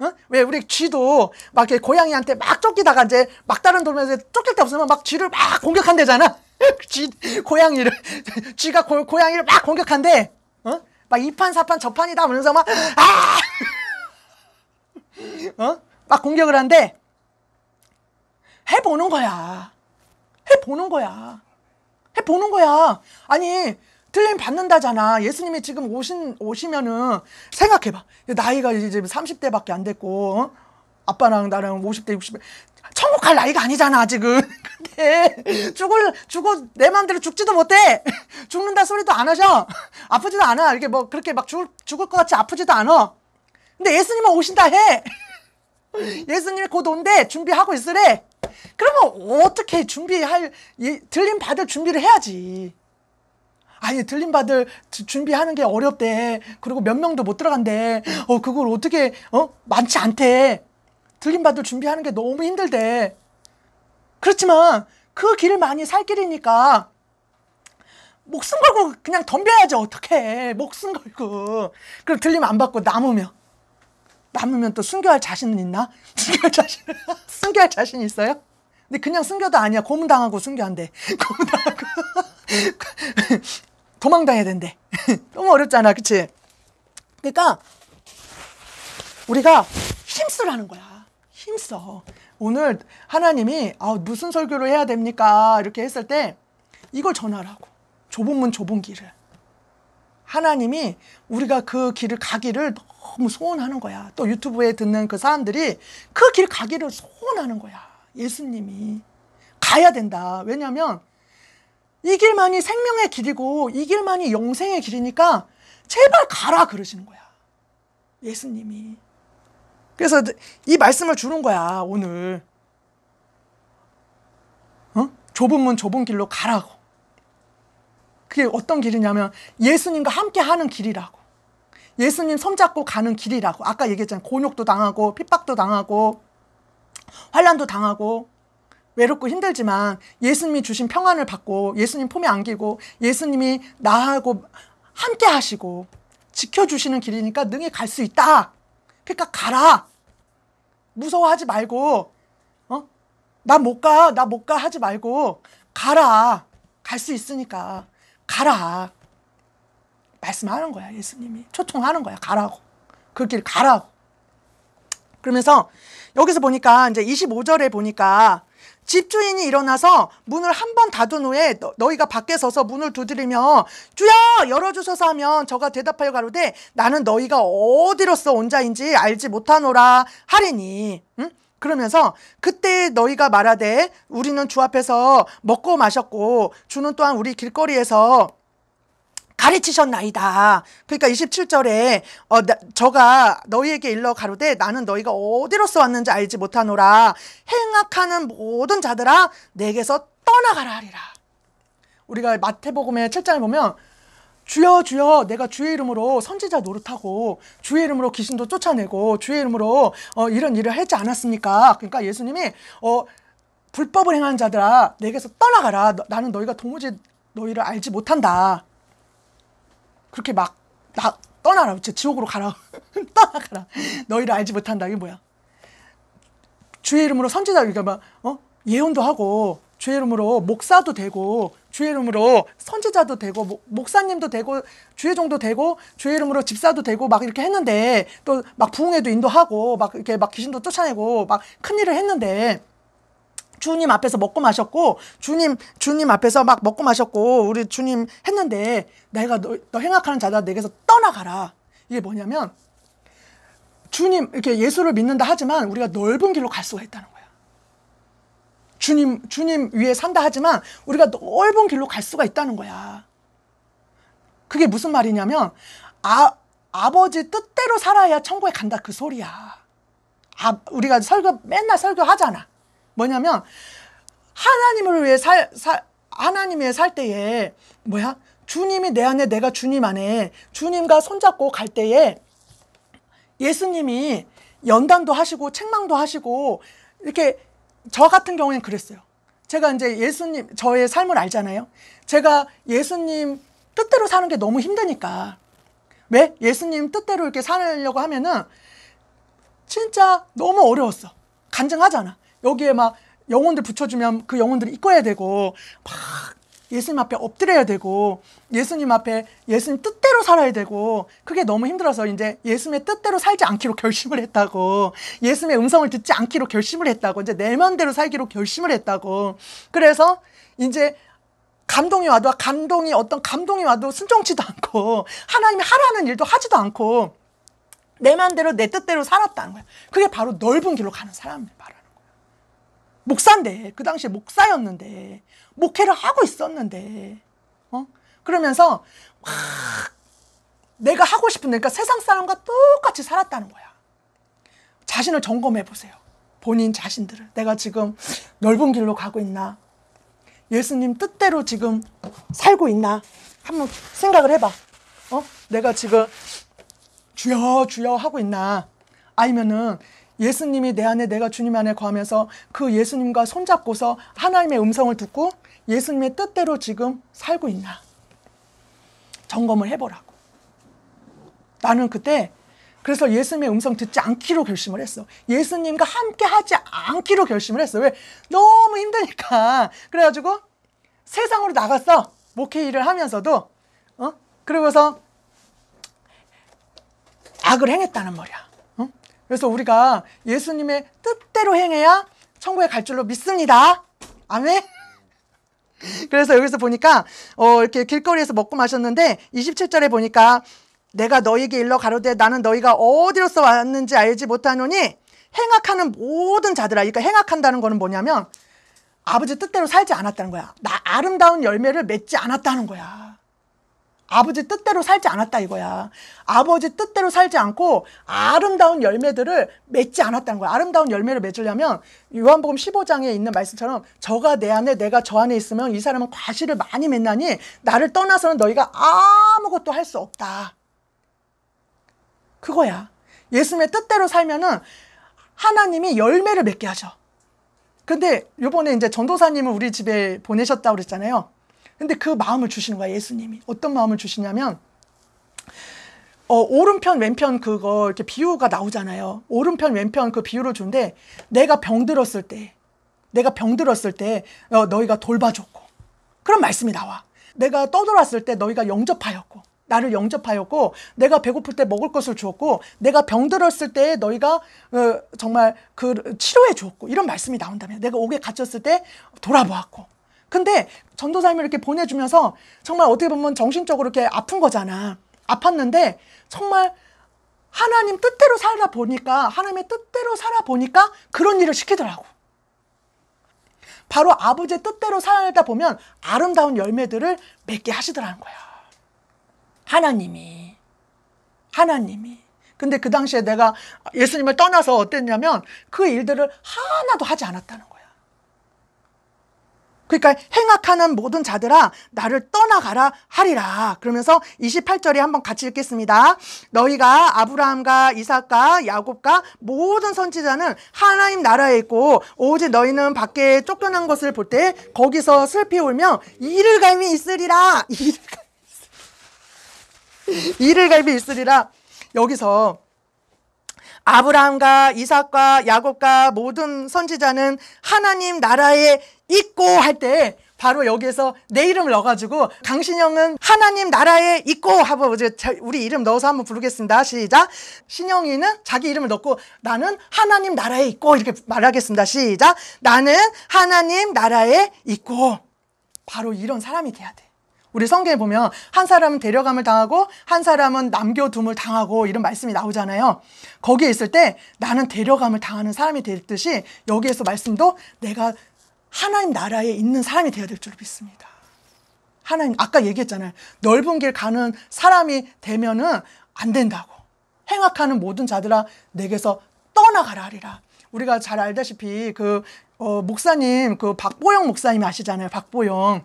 Speaker 1: 응? 어? 왜 우리 쥐도 막 이렇게 고양이한테 막 쫓기다가 이제 막다른 돌면서 쫓길 데 없으면 막 쥐를 막 공격한대잖아. 쥐 고양이를 쥐가 고, 고양이를 막 공격한대. 어? 막 2판 4판 저판이다 그러면서 막 아! 어? 막 공격을 한대. 해 보는 거야. 해 보는 거야. 해 보는 거야. 아니, 틀림 받는다잖아. 예수님이 지금 오신 오시면은 생각해 봐. 나이가 이제 30대밖에 안 됐고 어? 아빠랑 나랑 50대, 60대 천국 갈 나이가 아니잖아 지금 근데 죽을 죽어 내 마음대로 죽지도 못해 죽는다 소리도 안 하셔 아프지도 않아 이렇게 뭐 그렇게 막 죽을, 죽을 것 같이 아프지도 않아 근데 예수님은 오신다 해 예수님이 곧 온대 준비하고 있으래 그러면 어떻게 준비할 이 들림 받을 준비를 해야지 아니 들림 받을 준비하는 게 어렵대 그리고 몇 명도 못 들어간대 어 그걸 어떻게 어 많지 않대 들림받을 준비하는 게 너무 힘들대. 그렇지만 그 길을 많이 살 길이니까 목숨 걸고 그냥 덤벼야지 어떻게 목숨 걸고 그럼 들림 안 받고 남으면 남으면 또 숨겨할 자신은 있나? 숨겨할 자신 숨겨할 자신 있어요? 근데 그냥 숨겨도 아니야 고문당하고 숨겨한대 고문당하고 도망다녀야 된대 너무 어렵잖아 그치? 그러니까 우리가 힘쓰라는 거야 힘써. 오늘 하나님이 아, 무슨 설교를 해야 됩니까? 이렇게 했을 때 이걸 전하라고. 좁은 문 좁은 길을. 하나님이 우리가 그 길을 가기를 너무 소원하는 거야. 또 유튜브에 듣는 그 사람들이 그 길 가기를 소원하는 거야. 예수님이 가야 된다. 왜냐하면 이 길만이 생명의 길이고 이 길만이 영생의 길이니까 제발 가라 그러시는 거야. 예수님이. 그래서 이 말씀을 주는 거야, 오늘. 어? 좁은 문 좁은 길로 가라고. 그게 어떤 길이냐면 예수님과 함께 하는 길이라고. 예수님 손잡고 가는 길이라고. 아까 얘기했잖아. 요 곤욕도 당하고 핍박도 당하고 환란도 당하고 외롭고 힘들지만 예수님이 주신 평안을 받고 예수님 품에 안기고 예수님이 나하고 함께 하시고 지켜주시는 길이니까 능히 갈 수 있다. 그러니까 가라. 무서워하지 말고 어? 나 못 가. 나 못 가 하지 말고 가라. 갈 수 있으니까 가라. 말씀하는 거야, 예수님이. 초청하는 거야. 가라고. 그 길 가라고. 그러면서 여기서 보니까 이제 25절에 보니까 집주인이 일어나서 문을 한 번 닫은 후에 너, 희가 밖에 서서 문을 두드리며 주여 열어주소서 하면 저가 대답하여 가로되 나는 너희가 어디로서 온 자인지 알지 못하노라 하리니 응? 그러면서 그때 너희가 말하되 우리는 주 앞에서 먹고 마셨고 주는 또한 우리 길거리에서 가르치셨나이다. 그러니까 27절에 어, 나, 저가 너희에게 일러 가로되 나는 너희가 어디로서 왔는지 알지 못하노라. 행악하는 모든 자들아 내게서 떠나가라 하리라. 우리가 마태복음의 7장을 보면 주여 주여 내가 주의 이름으로 선지자 노릇하고 주의 이름으로 귀신도 쫓아내고 주의 이름으로 어, 이런 일을 하지 않았습니까? 그러니까 예수님이 어, 불법을 행하는 자들아 내게서 떠나가라. 너, 나는 너희가 도무지 너희를 알지 못한다. 그렇게 막 나, 떠나라. 진 지옥으로 가라. 떠나가라. 너희를 알지 못한다. 이게 뭐야? 주의 이름으로 선지자 그러니까 막 어? 예언도 하고 주의 이름으로 목사도 되고 주의 이름으로 선지자도 되고 목사님도 되고 주의 종도 되고 주의 이름으로 집사도 되고 막 이렇게 했는데 또 막 부흥에도 인도하고 막 이렇게 막 귀신도 쫓아내고 막 큰일을 했는데 주님 앞에서 먹고 마셨고 주님 주님 앞에서 막 먹고 마셨고 우리 주님 했는데 내가 너, 너 행악하는 자다 내게서 떠나가라 이게 뭐냐면 주님 이렇게 예수를 믿는다 하지만 우리가 넓은 길로 갈 수가 있다는 거야 주님 주님 위에 산다 하지만 우리가 넓은 길로 갈 수가 있다는 거야 그게 무슨 말이냐면 아 아버지 뜻대로 살아야 천국에 간다 그 소리야 아, 우리가 설교 맨날 설교하잖아 뭐냐면 하나님을 위해 살, 살 하나님의 살 때에 뭐야? 주님이 내 안에 내가 주님 안에 주님과 손잡고 갈 때에 예수님이 연단도 하시고 책망도 하시고 이렇게 저 같은 경우에는 그랬어요. 제가 이제 예수님 저의 삶을 알잖아요. 제가 예수님 뜻대로 사는 게 너무 힘드니까 왜 예수님 뜻대로 이렇게 살려고 하면은 진짜 너무 어려웠어. 간증하잖아. 여기에 막 영혼들 붙여주면 그 영혼들이 이끌어야 되고 막 예수님 앞에 엎드려야 되고 예수님 앞에 예수님 뜻대로 살아야 되고 그게 너무 힘들어서 이제 예수님의 뜻대로 살지 않기로 결심을 했다고 예수님의 음성을 듣지 않기로 결심을 했다고 이제 내 마음대로 살기로 결심을 했다고 그래서 이제 감동이 와도 감동이 어떤 감동이 와도 순종치도 않고 하나님이 하라는 일도 하지도 않고 내 마음대로 내 뜻대로 살았다는 거예요 그게 바로 넓은 길로 가는 사람이에요. 바로. 목사인데 그 당시에 목사였는데 목회를 하고 있었는데 어? 그러면서 막 내가 하고 싶은 그러니까 세상 사람과 똑같이 살았다는 거야. 자신을 점검해 보세요. 본인 자신들을 내가 지금 넓은 길로 가고 있나? 예수님 뜻대로 지금 살고 있나? 한번 생각을 해봐. 어? 내가 지금 주여 주여 하고 있나? 아니면은 예수님이 내 안에 내가 주님 안에 거하면서 그 예수님과 손잡고서 하나님의 음성을 듣고 예수님의 뜻대로 지금 살고 있나 점검을 해보라고 나는 그때 그래서 예수님의 음성 듣지 않기로 결심을 했어. 예수님과 함께 하지 않기로 결심을 했어. 왜? 너무 힘드니까. 그래가지고 세상으로 나갔어. 목회 일을 하면서도. 어? 그러고서 악을 행했다는 말이야. 그래서 우리가 예수님의 뜻대로 행해야 천국에 갈 줄로 믿습니다. 아멘. 그래서 여기서 보니까 어, 이렇게 길거리에서 먹고 마셨는데 27절에 보니까 내가 너희에게 일러 가로되 나는 너희가 어디로서 왔는지 알지 못하노니 행악하는 모든 자들아 그러니까 행악한다는 거는 뭐냐면 아버지 뜻대로 살지 않았다는 거야. 나 아름다운 열매를 맺지 않았다는 거야. 아버지 뜻대로 살지 않았다 이거야. 아버지 뜻대로 살지 않고 아름다운 열매들을 맺지 않았다는 거야. 아름다운 열매를 맺으려면 요한복음 15장에 있는 말씀처럼 저가 내 안에 내가 저 안에 있으면 이 사람은 과실을 많이 맺나니 나를 떠나서는 너희가 아무것도 할 수 없다. 그거야. 예수님의 뜻대로 살면은 하나님이 열매를 맺게 하죠. 근데 요번에 이제 전도사님을 우리 집에 보내셨다고 그랬잖아요. 근데 그 마음을 주시는 거야 예수님이 어떤 마음을 주시냐면 어, 오른편 왼편 그거 이렇게 비유가 나오잖아요 오른편 왼편 그 비유를 준데 내가 병들었을 때 내가 병들었을 때 어, 너희가 돌봐줬고 그런 말씀이 나와 내가 떠돌았을 때 너희가 영접하였고 나를 영접하였고 내가 배고플 때 먹을 것을 주었고 내가 병들었을 때 너희가 어, 정말 그 치료해 주었고 이런 말씀이 나온다면 내가 옥에 갇혔을 때 돌아보았고 근데 전도사님이 이렇게 보내주면서 정말 어떻게 보면 정신적으로 이렇게 아픈 거잖아. 아팠는데 정말 하나님 뜻대로 살아보니까 하나님의 뜻대로 살아보니까 그런 일을 시키더라고. 바로 아버지의 뜻대로 살다 보면 아름다운 열매들을 맺게 하시더라는 거야. 하나님이. 하나님이. 근데 그 당시에 내가 예수님을 떠나서 어땠냐면 그 일들을 하나도 하지 않았다는 거야. 그러니까 행악하는 모든 자들아 나를 떠나가라 하리라. 그러면서 28절에 한번 같이 읽겠습니다. 너희가 아브라함과 이삭과 야곱과 모든 선지자는 하나님 나라에 있고 오직 너희는 밖에 쫓겨난 것을 볼 때 거기서 슬피 울며 이를 갈미 있으리라. 이를 갈미 있으리라. 여기서 아브라함과 이삭과 야곱과 모든 선지자는 하나님 나라에 있고 할 때 바로 여기에서 내 이름을 넣어가지고 강신영은 하나님 나라에 있고 하고 이제 우리 이름 넣어서 한번 부르겠습니다. 시작. 신영이는 자기 이름을 넣고 나는 하나님 나라에 있고 이렇게 말하겠습니다. 시작. 나는 하나님 나라에 있고 바로 이런 사람이 돼야 돼. 우리 성경에 보면 한 사람은 데려감을 당하고 한 사람은 남겨둠을 당하고 이런 말씀이 나오잖아요. 거기에 있을 때 나는 데려감을 당하는 사람이 될 듯이 여기에서 말씀도 내가 하나님 나라에 있는 사람이 되어야 될 줄 믿습니다. 하나님 아까 얘기했잖아요. 넓은 길 가는 사람이 되면은 안 된다고. 행악하는 모든 자들아 내게서 떠나가라 하리라. 우리가 잘 알다시피 그 어, 목사님 그 박보영 목사님 아시잖아요. 박보영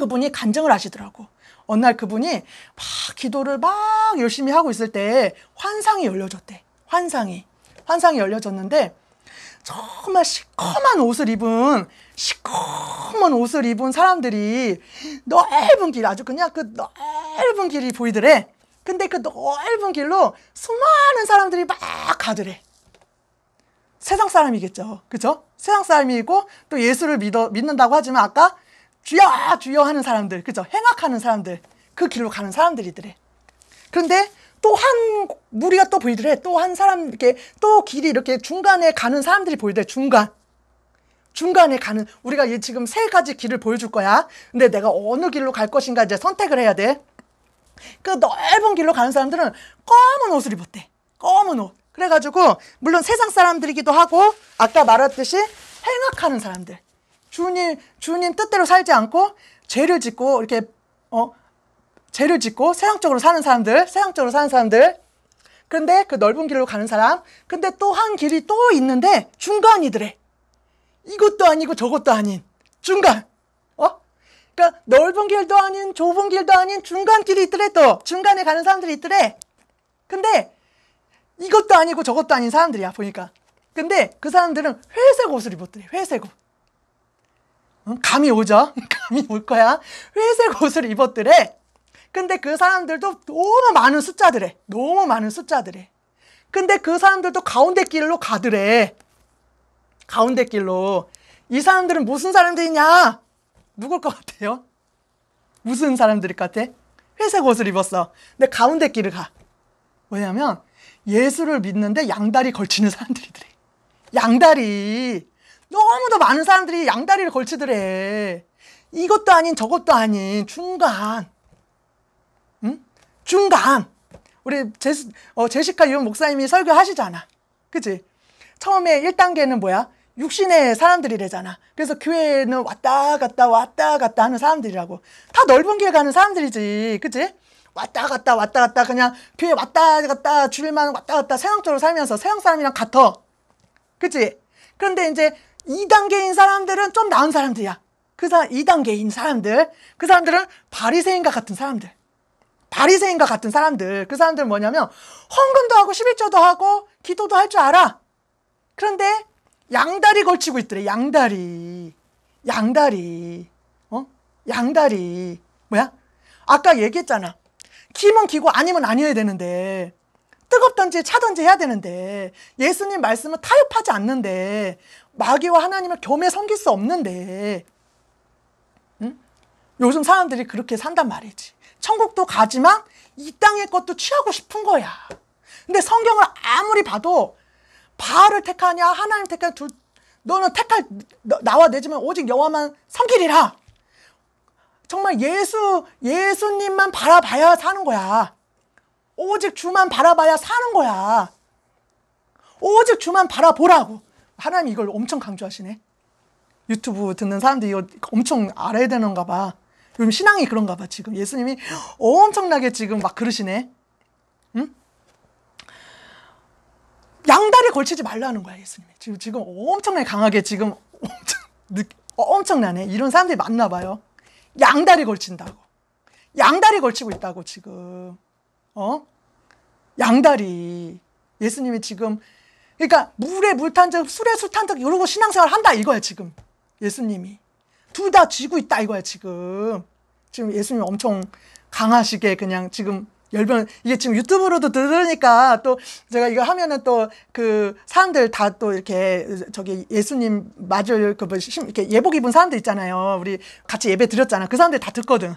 Speaker 1: 그분이 간증을 하시더라고. 어느 날 그분이 막 기도를 막 열심히 하고 있을 때 환상이 열려졌대. 환상이. 환상이 열려졌는데 정말 시커먼 옷을 입은 시커먼 옷을 입은 사람들이 넓은 길 아주 그냥 그 넓은 길이 보이더래. 근데 그 넓은 길로 수많은 사람들이 막 가더래. 세상 사람이겠죠. 그죠? 세상 사람이고 또 예수를 믿어, 믿는다고 하지만 아까 주여 주여 하는 사람들 그죠 행악하는 사람들 그 길로 가는 사람들이더래 그런데 또 한 무리가 또 보이더래 또 한 사람 이렇게 또 길이 이렇게 중간에 가는 사람들이 보이더래 중간 중간에 가는 우리가 얘 지금 세 가지 길을 보여줄 거야 근데 내가 어느 길로 갈 것인가 이제 선택을 해야 돼 그 넓은 길로 가는 사람들은 검은 옷을 입었대 검은 옷 그래가지고 물론 세상 사람들이기도 하고 아까 말했듯이 행악하는 사람들 주님 주님 뜻대로 살지 않고 죄를 짓고 이렇게 어 죄를 짓고 세상적으로 사는 사람들, 세상적으로 사는 사람들. 그런데 그 넓은 길로 가는 사람. 근데 또 한 길이 또 있는데 중간이더래. 이것도 아니고 저것도 아닌 중간. 어? 그러니까 넓은 길도 아닌 좁은 길도 아닌 중간 길이 있더래 또 중간에 가는 사람들이 있더래. 근데 이것도 아니고 저것도 아닌 사람들이야 보니까. 근데 그 사람들은 회색 옷을 입었더래. 회색 옷. 감이 오죠? 감이 올 거야. 회색 옷을 입었더래. 근데 그 사람들도 너무 많은 숫자들에, 너무 많은 숫자들에. 근데 그 사람들도 가운데 길로 가더래. 가운데 길로. 이 사람들은 무슨 사람들이냐? 누굴 것 같아요? 무슨 사람들일 것 같아? 회색 옷을 입었어. 근데 가운데 길을 가. 왜냐면 예수를 믿는데 양다리 걸치는 사람들이더래. 양다리. 너무도 많은 사람들이 양다리를 걸치더래. 이것도 아닌 저것도 아닌 중간. 응? 중간. 우리 제스 어, 제시카 유 목사님이 설교하시잖아. 그치? 처음에 1단계는 뭐야? 육신의 사람들이래잖아. 그래서 교회는 왔다 갔다 왔다 갔다 하는 사람들이라고. 다 넓은 길 가는 사람들이지. 그치? 왔다 갔다 왔다 갔다 그냥 교회 왔다 갔다 주일만 왔다 갔다 세양적으로 살면서 세양 사람이랑 같어. 그치? 그런데 이제 2단계인 사람들은 좀 나은 사람들이야. 그 사, 2단계인 사람들. 그 사람들은 바리새인과 같은 사람들. 바리새인과 같은 사람들. 그 사람들은 뭐냐면 헌금도 하고 11조도 하고 기도도 할 줄 알아. 그런데 양다리 걸치고 있더래. 양다리. 양다리. 어? 양다리. 뭐야? 아까 얘기했잖아. 기면기고 아니면 아니어야 되는데 뜨겁던지 차던지 해야 되는데 예수님 말씀은 타협하지 않는데 마귀와 하나님을 겸해 섬길 수 없는데 응? 요즘 사람들이 그렇게 산단 말이지. 천국도 가지만 이 땅의 것도 취하고 싶은 거야. 근데 성경을 아무리 봐도 바알을 택하냐 하나님 택하냐 둘 너는 택할 나와 내지만 오직 여호와만 섬기리라. 정말 예수 예수님만 바라봐야 사는 거야. 오직 주만 바라봐야 사는 거야. 오직 주만 바라보라고. 하나님 이걸 엄청 강조하시네. 유튜브 듣는 사람들이 거 엄청 알아야 되는가 봐. 요즘 신앙이 그런가 봐, 지금. 예수님이 엄청나게 지금 막 그러시네. 응? 양다리 걸치지 말라는 거야, 예수님이. 지금, 지금 엄청나게 강하게 지금 엄청, 느, 엄청나네. 이런 사람들이 많나 봐요. 양다리 걸친다고. 양다리 걸치고 있다고, 지금. 어? 양다리. 예수님이 지금 그러니까 물에 물 탄 적, 술에 술 탄 적, 이러고 신앙생활 한다 이거야 지금. 예수님이. 둘 다 쥐고 있다 이거야 지금. 지금 예수님 엄청 강하시게 그냥 지금 열변 이게 지금 유튜브로도 들으니까 또 제가 이거 하면은 또그 사람들 다 또 이렇게 저기 예수님 맞을 그뭐 이렇게 예복 입은 사람들 있잖아요. 우리 같이 예배 드렸잖아. 그 사람들 다 듣거든.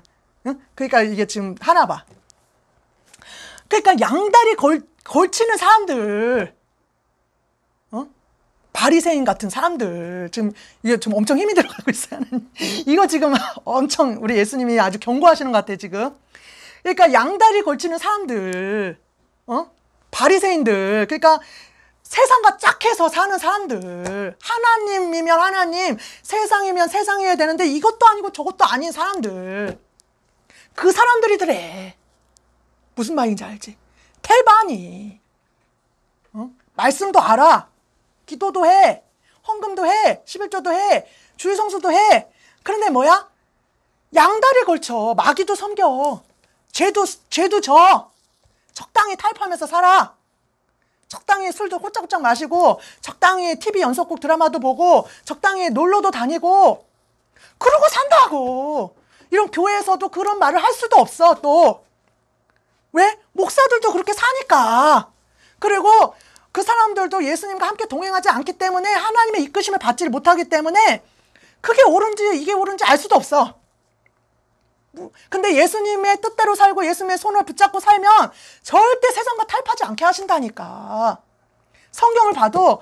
Speaker 1: 응? 그러니까 이게 지금 하나 봐. 그러니까 양다리 걸, 걸치는 사람들 어? 바리새인 같은 사람들 지금 이게 좀 엄청 힘이 들어가고 있어요. 이거 지금 엄청 우리 예수님이 아주 경고하시는 것 같아요. 지금 그러니까 양다리 걸치는 사람들 어? 바리새인들 그러니까 세상과 짝해서 사는 사람들 하나님이면 하나님 세상이면 세상이어야 되는데 이것도 아니고 저것도 아닌 사람들 그 사람들이더래 무슨 말인지 알지? 태반이. 어? 말씀도 알아. 기도도 해. 헌금도 해. 11조도 해. 주일성수도 해. 그런데 뭐야? 양다리 걸쳐. 마귀도 섬겨. 죄도, 죄도 져. 적당히 타협하면서 살아. 적당히 술도 꼬짝꼬짝 마시고, 적당히 TV 연속곡 드라마도 보고, 적당히 놀러도 다니고, 그러고 산다고. 이런 교회에서도 그런 말을 할 수도 없어, 또. 왜? 목사들도 그렇게 사니까. 그리고 그 사람들도 예수님과 함께 동행하지 않기 때문에 하나님의 이끄심을 받지 못하기 때문에 그게 옳은지 이게 옳은지 알 수도 없어. 뭐, 근데 예수님의 뜻대로 살고 예수님의 손을 붙잡고 살면 절대 세상과 탈파지 않게 하신다니까. 성경을 봐도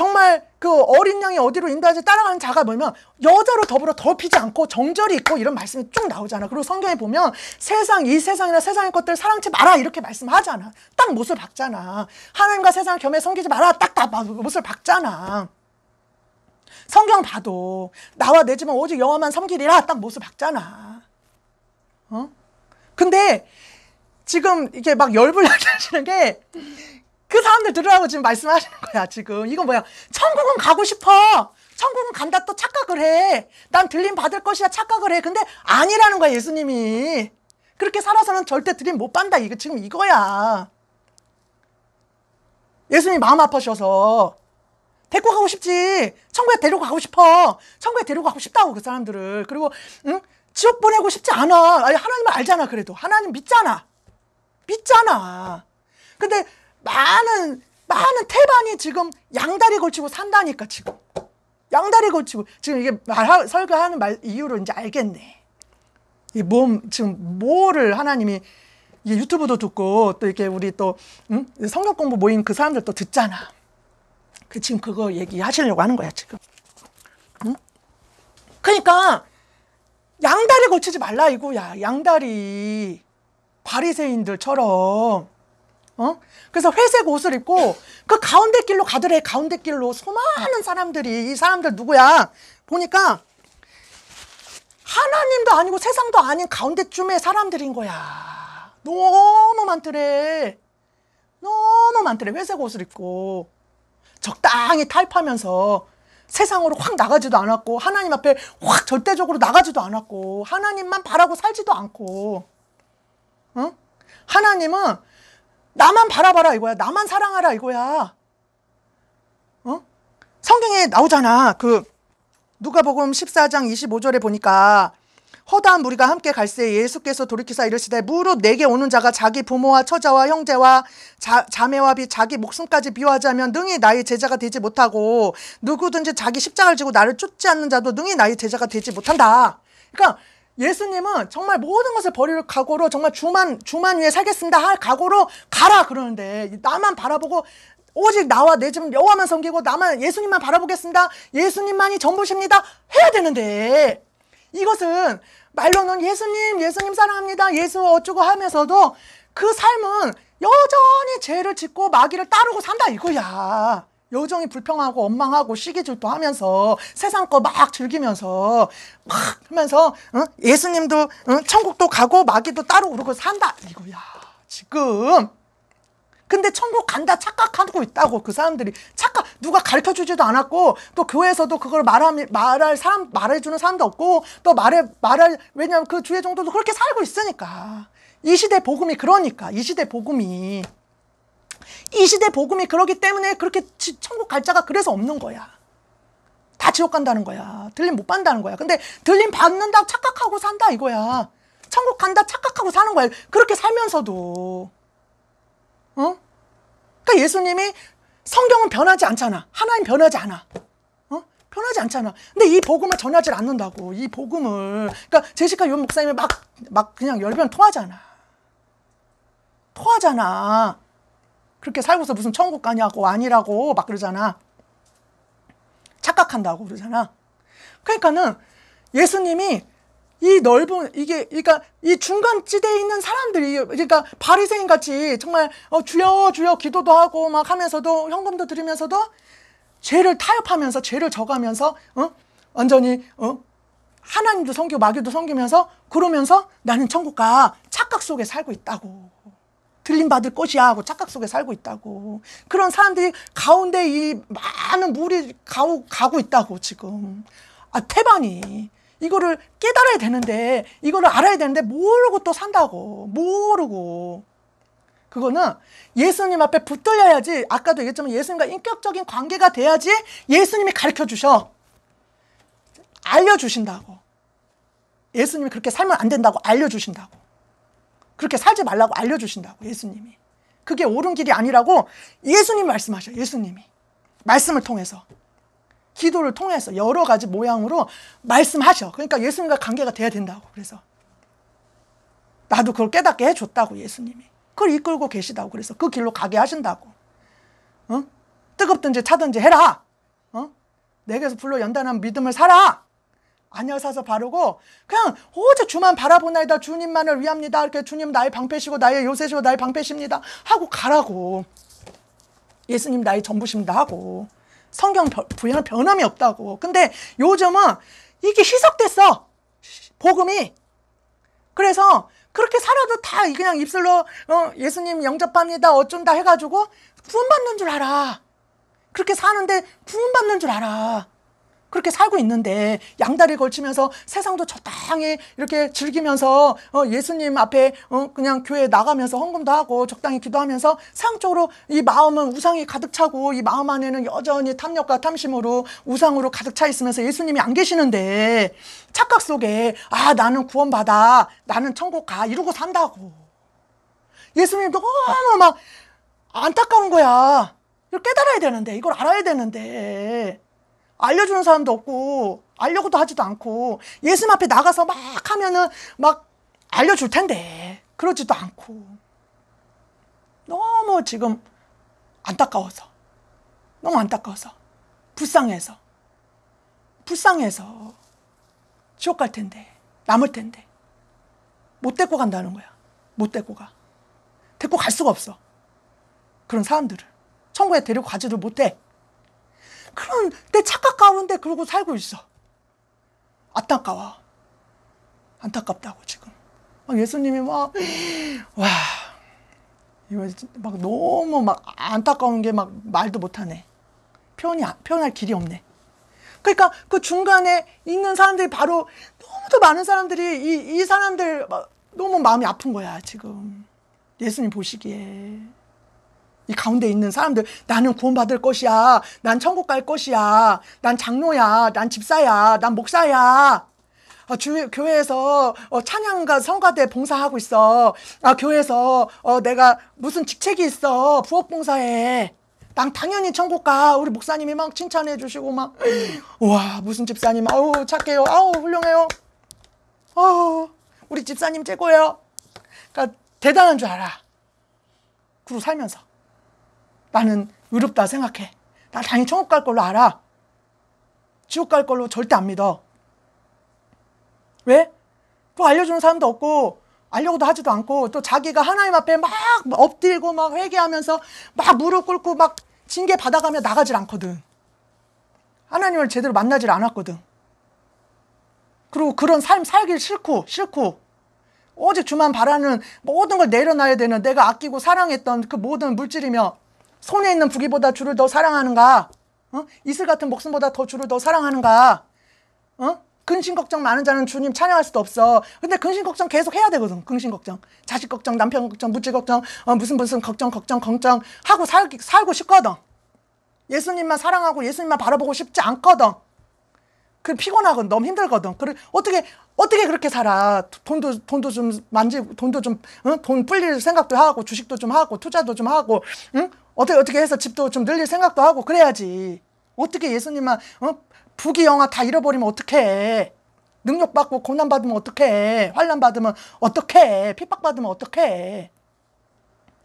Speaker 1: 정말 그 어린 양이 어디로 인도하지 따라가는 자가 뭐면 냐 여자로 더불어 더럽히지 않고 정절이 있고 이런 말씀이 쭉 나오잖아. 그리고 성경에 보면 세상 이 세상이나 세상의 것들 사랑치 마라 이렇게 말씀하잖아. 딱 못을 박잖아. 하나님과 세상을 겸해 섬기지 마라 딱 다 못을 박잖아. 성경 봐도 나와 내 집은 오직 여호와만 섬기리라 딱 못을 박잖아. 어? 근데 지금 이게 막 열불 나게 하시는 게그 사람들 들으라고 지금 말씀하시는 거야, 지금. 이건 뭐야? 천국은 가고 싶어! 천국은 간다 또 착각을 해. 난 들림 받을 것이야 착각을 해. 근데 아니라는 거야, 예수님이. 그렇게 살아서는 절대 들림 못 받는다. 이거 지금 이거야. 예수님이 마음 아파셔서 데리고 가고 싶지. 천국에 데리고 가고 싶어. 천국에 데리고 가고 싶다고 그 사람들을. 그리고 응? 지옥 보내고 싶지 않아. 아니, 하나님을 알잖아. 그래도 하나님 믿잖아. 믿잖아. 근데 많은 많은 태반이 지금 양다리 걸치고 산다니까 지금 양다리 걸치고 지금 이게 말하, 설교하는 말 이유를 이제 알겠네 이 몸 지금 뭐를 하나님이 이 유튜브도 듣고 또 이렇게 우리 또 응? 성경 공부 모임 그 사람들 또 듣잖아 그 지금 그거 얘기하시려고 하는 거야 지금 응? 그러니까 양다리 걸치지 말라 이거야 양다리 바리새인들처럼 어? 그래서 회색 옷을 입고 그 가운데 길로 가더래 가운데 길로 수많은 사람들이 이 사람들 누구야 보니까 하나님도 아니고 세상도 아닌 가운데쯤의 사람들인 거야 너무 많더래 너무 많더래 회색 옷을 입고 적당히 타협하면서 세상으로 확 나가지도 않았고 하나님 앞에 확 절대적으로 나가지도 않았고 하나님만 바라고 살지도 않고 응? 어? 하나님은 나만 바라봐라 이거야. 나만 사랑하라 이거야. 어? 성경에 나오잖아. 그 누가복음 14장 25절에 보니까 허다한 무리가 함께 갈새 예수께서 돌이키사 이르시되 무릎 내게 오는 자가 자기 부모와 처자와 형제와 자, 자매와 비 자기 목숨까지 비워하자면 능히 나의 제자가 되지 못하고 누구든지 자기 십자가를 지고 나를 쫓지 않는 자도 능히 나의 제자가 되지 못한다. 그러니까 예수님은 정말 모든 것을 버릴 각오로 정말 주만 주만 위해 살겠습니다 할 각오로 가라 그러는데 나만 바라보고 오직 나와 내 집 여호와만 섬기고 나만 예수님만 바라보겠습니다. 예수님만이 전부십니다. 해야 되는데 이것은 말로는 예수님 예수님 사랑합니다. 예수 어쩌고 하면서도 그 삶은 여전히 죄를 짓고 마귀를 따르고 산다 이거야. 여정이 불평하고 원망하고 시기질도하면서 세상 거 막 즐기면서 막 하면서 응? 예수님도 응? 천국도 가고 마귀도 따로 오르고 산다 이거야 지금 근데 천국 간다 착각하고 있다고 그 사람들이 착각 누가 가르쳐 주지도 않았고 또 교회에서도 그걸 말함, 말할 사람 말해 주는 사람도 없고 또 말해 말할 왜냐하면 그 주의 정도도 그렇게 살고 있으니까 이 시대 복음이 그러니까 이 시대 복음이 이 시대 복음이 그러기 때문에 그렇게 천국 갈 자가 그래서 없는 거야. 다 지옥 간다는 거야. 들림 못 받는다는 거야. 근데 들림 받는다 고 착각하고 산다 이거야. 천국 간다 착각하고 사는 거야. 그렇게 살면서도. 어? 그러니까 예수님이 성경은 변하지 않잖아. 하나님 변하지 않아. 어? 변하지 않잖아. 근데 이 복음을 전하지 않는다고. 이 복음을. 그러니까 제시카 요 목사님이 막, 막 그냥 열변 토하잖아. 토하잖아. 그렇게 살고서 무슨 천국 가냐고 아니라고 막 그러잖아. 착각한다고 그러잖아. 그러니까는 예수님이 이 넓은 이게 그러니까 이 중간 지대에 있는 사람들이 그러니까 바리새인 같이 정말 어, 주여 주여 기도도 하고 막 하면서도 현금도 드리면서도 죄를 타협하면서 죄를 져가면서 어? 완전히 어? 하나님도 섬기고 마귀도 섬기면서 그러면서 나는 천국 가 착각 속에 살고 있다고 들림받을 것이야 하고 착각 속에 살고 있다고 그런 사람들이 가운데 이 많은 물이 가고, 가고 있다고 지금 아 태반이 이거를 깨달아야 되는데 이거를 알아야 되는데 모르고 또 산다고 모르고 그거는 예수님 앞에 붙들려야지 아까도 얘기했지만 예수님과 인격적인 관계가 돼야지 예수님이 가르쳐 주셔 알려주신다고 예수님이 그렇게 살면 안 된다고 알려주신다고 그렇게 살지 말라고 알려주신다고 예수님이. 그게 옳은 길이 아니라고 예수님 말씀하셔 예수님이. 말씀을 통해서. 기도를 통해서 여러 가지 모양으로 말씀하셔. 그러니까 예수님과 관계가 돼야 된다고. 그래서 나도 그걸 깨닫게 해줬다고 예수님이. 그걸 이끌고 계시다고. 그래서 그 길로 가게 하신다고. 어? 뜨겁든지 차든지 해라. 어? 내게서 불러 연단한 믿음을 살아. 안녀 사서 바르고 그냥 오직 주만 바라보나이다 주님만을 위합니다 이렇게 주님 나의 방패시고 나의 요새시고 나의 방패십니다 하고 가라고 예수님 나의 전부십니다 하고 성경 부연 변함이 없다고 근데 요즘은 이게 희석됐어 복음이 그래서 그렇게 살아도 다 그냥 입술로 어, 예수님 영접합니다 어쩐다 해가지고 구원받는 줄 알아 그렇게 사는데 구원받는 줄 알아 그렇게 살고 있는데 양다리 걸치면서 세상도 적당히 이렇게 즐기면서 어, 예수님 앞에 어, 그냥 교회 나가면서 헌금도 하고 적당히 기도하면서 세상적으로 이 마음은 우상이 가득 차고 이 마음 안에는 여전히 탐욕과 탐심으로 우상으로 가득 차 있으면서 예수님이 안 계시는데 착각 속에 아 나는 구원받아 나는 천국 가 이러고 산다고 예수님 너무 막 안타까운 거야. 이걸 깨달아야 되는데 이걸 알아야 되는데 알려주는 사람도 없고 알려고도 하지도 않고 예수님 앞에 나가서 막 하면은 막 알려줄 텐데 그러지도 않고 너무 지금 안타까워서 너무 안타까워서 불쌍해서 불쌍해서 지옥 갈 텐데 남을 텐데 못 데리고 간다는 거야 못 데리고 가 데리고 갈 수가 없어 그런 사람들을 천국에 데리고 가지도 못해 그런 내 착각 가운데 그러고 살고 있어. 안타까워. 안타깝다고 지금. 막 예수님이 막, 와, 이거 막 너무 막 안타까운 게 막 말도 못하네. 표현이, 표현할 길이 없네. 그러니까 그 중간에 있는 사람들이 바로 너무도 많은 사람들이 이, 이 사람들 막 너무 마음이 아픈 거야, 지금. 예수님 보시기에. 이 가운데 있는 사람들 나는 구원받을 것이야. 난 천국 갈 것이야. 난 장로야. 난 집사야. 난 목사야. 어, 주, 교회에서 어, 찬양과 성가대 봉사하고 있어. 아, 교회에서 어, 내가 무슨 직책이 있어. 부엌 봉사해. 난 당연히 천국 가. 우리 목사님이 막 칭찬해 주시고 막우 음. 와, 무슨 집사님. 아우, 착해요. 아우, 훌륭해요. 아우, 어, 우리 집사님 최고예요. 그러니까 대단한 줄 알아. 그리고 살면서 나는 의롭다 생각해. 나 당연히 천국 갈 걸로 알아. 지옥 갈 걸로 절대 안 믿어. 왜? 또 알려주는 사람도 없고 알려고도 하지도 않고 또 자기가 하나님 앞에 막 엎드리고 막 회개하면서 막 무릎 꿇고 막 징계 받아가며 나가질 않거든. 하나님을 제대로 만나질 않았거든. 그리고 그런 삶 살기 싫고 싫고 어제 주만 바라는 모든 걸 내려놔야 되는 내가 아끼고 사랑했던 그 모든 물질이며 손에 있는 부기보다 주를 더 사랑하는가? 어? 이슬 같은 목숨보다 더 주를 더 사랑하는가? 어? 근심 걱정 많은 자는 주님 찬양할 수도 없어. 근데 근심 걱정 계속 해야 되거든. 근심 걱정, 자식 걱정, 남편 걱정, 무질 걱정, 어, 무슨 무슨 걱정, 걱정, 걱정 하고 살, 살고 싶거든. 예수님만 사랑하고 예수님만 바라보고 싶지 않거든. 그 피곤하건 너무 힘들거든. 그래 어떻게 어떻게 그렇게 살아? 돈도 돈도 좀 만지 돈도 좀돈 응? 불릴 생각도 하고 주식도 좀 하고 투자도 좀 하고 응? 어떻게 어떻게 해서 집도 좀 늘릴 생각도 하고 그래야지. 어떻게 예수님만 아, 어? 부귀 영화 다 잃어버리면 어떡해. 능력 받고 고난 받으면 어떡해. 환란 받으면 어떡해. 핍박 받으면 어떡해.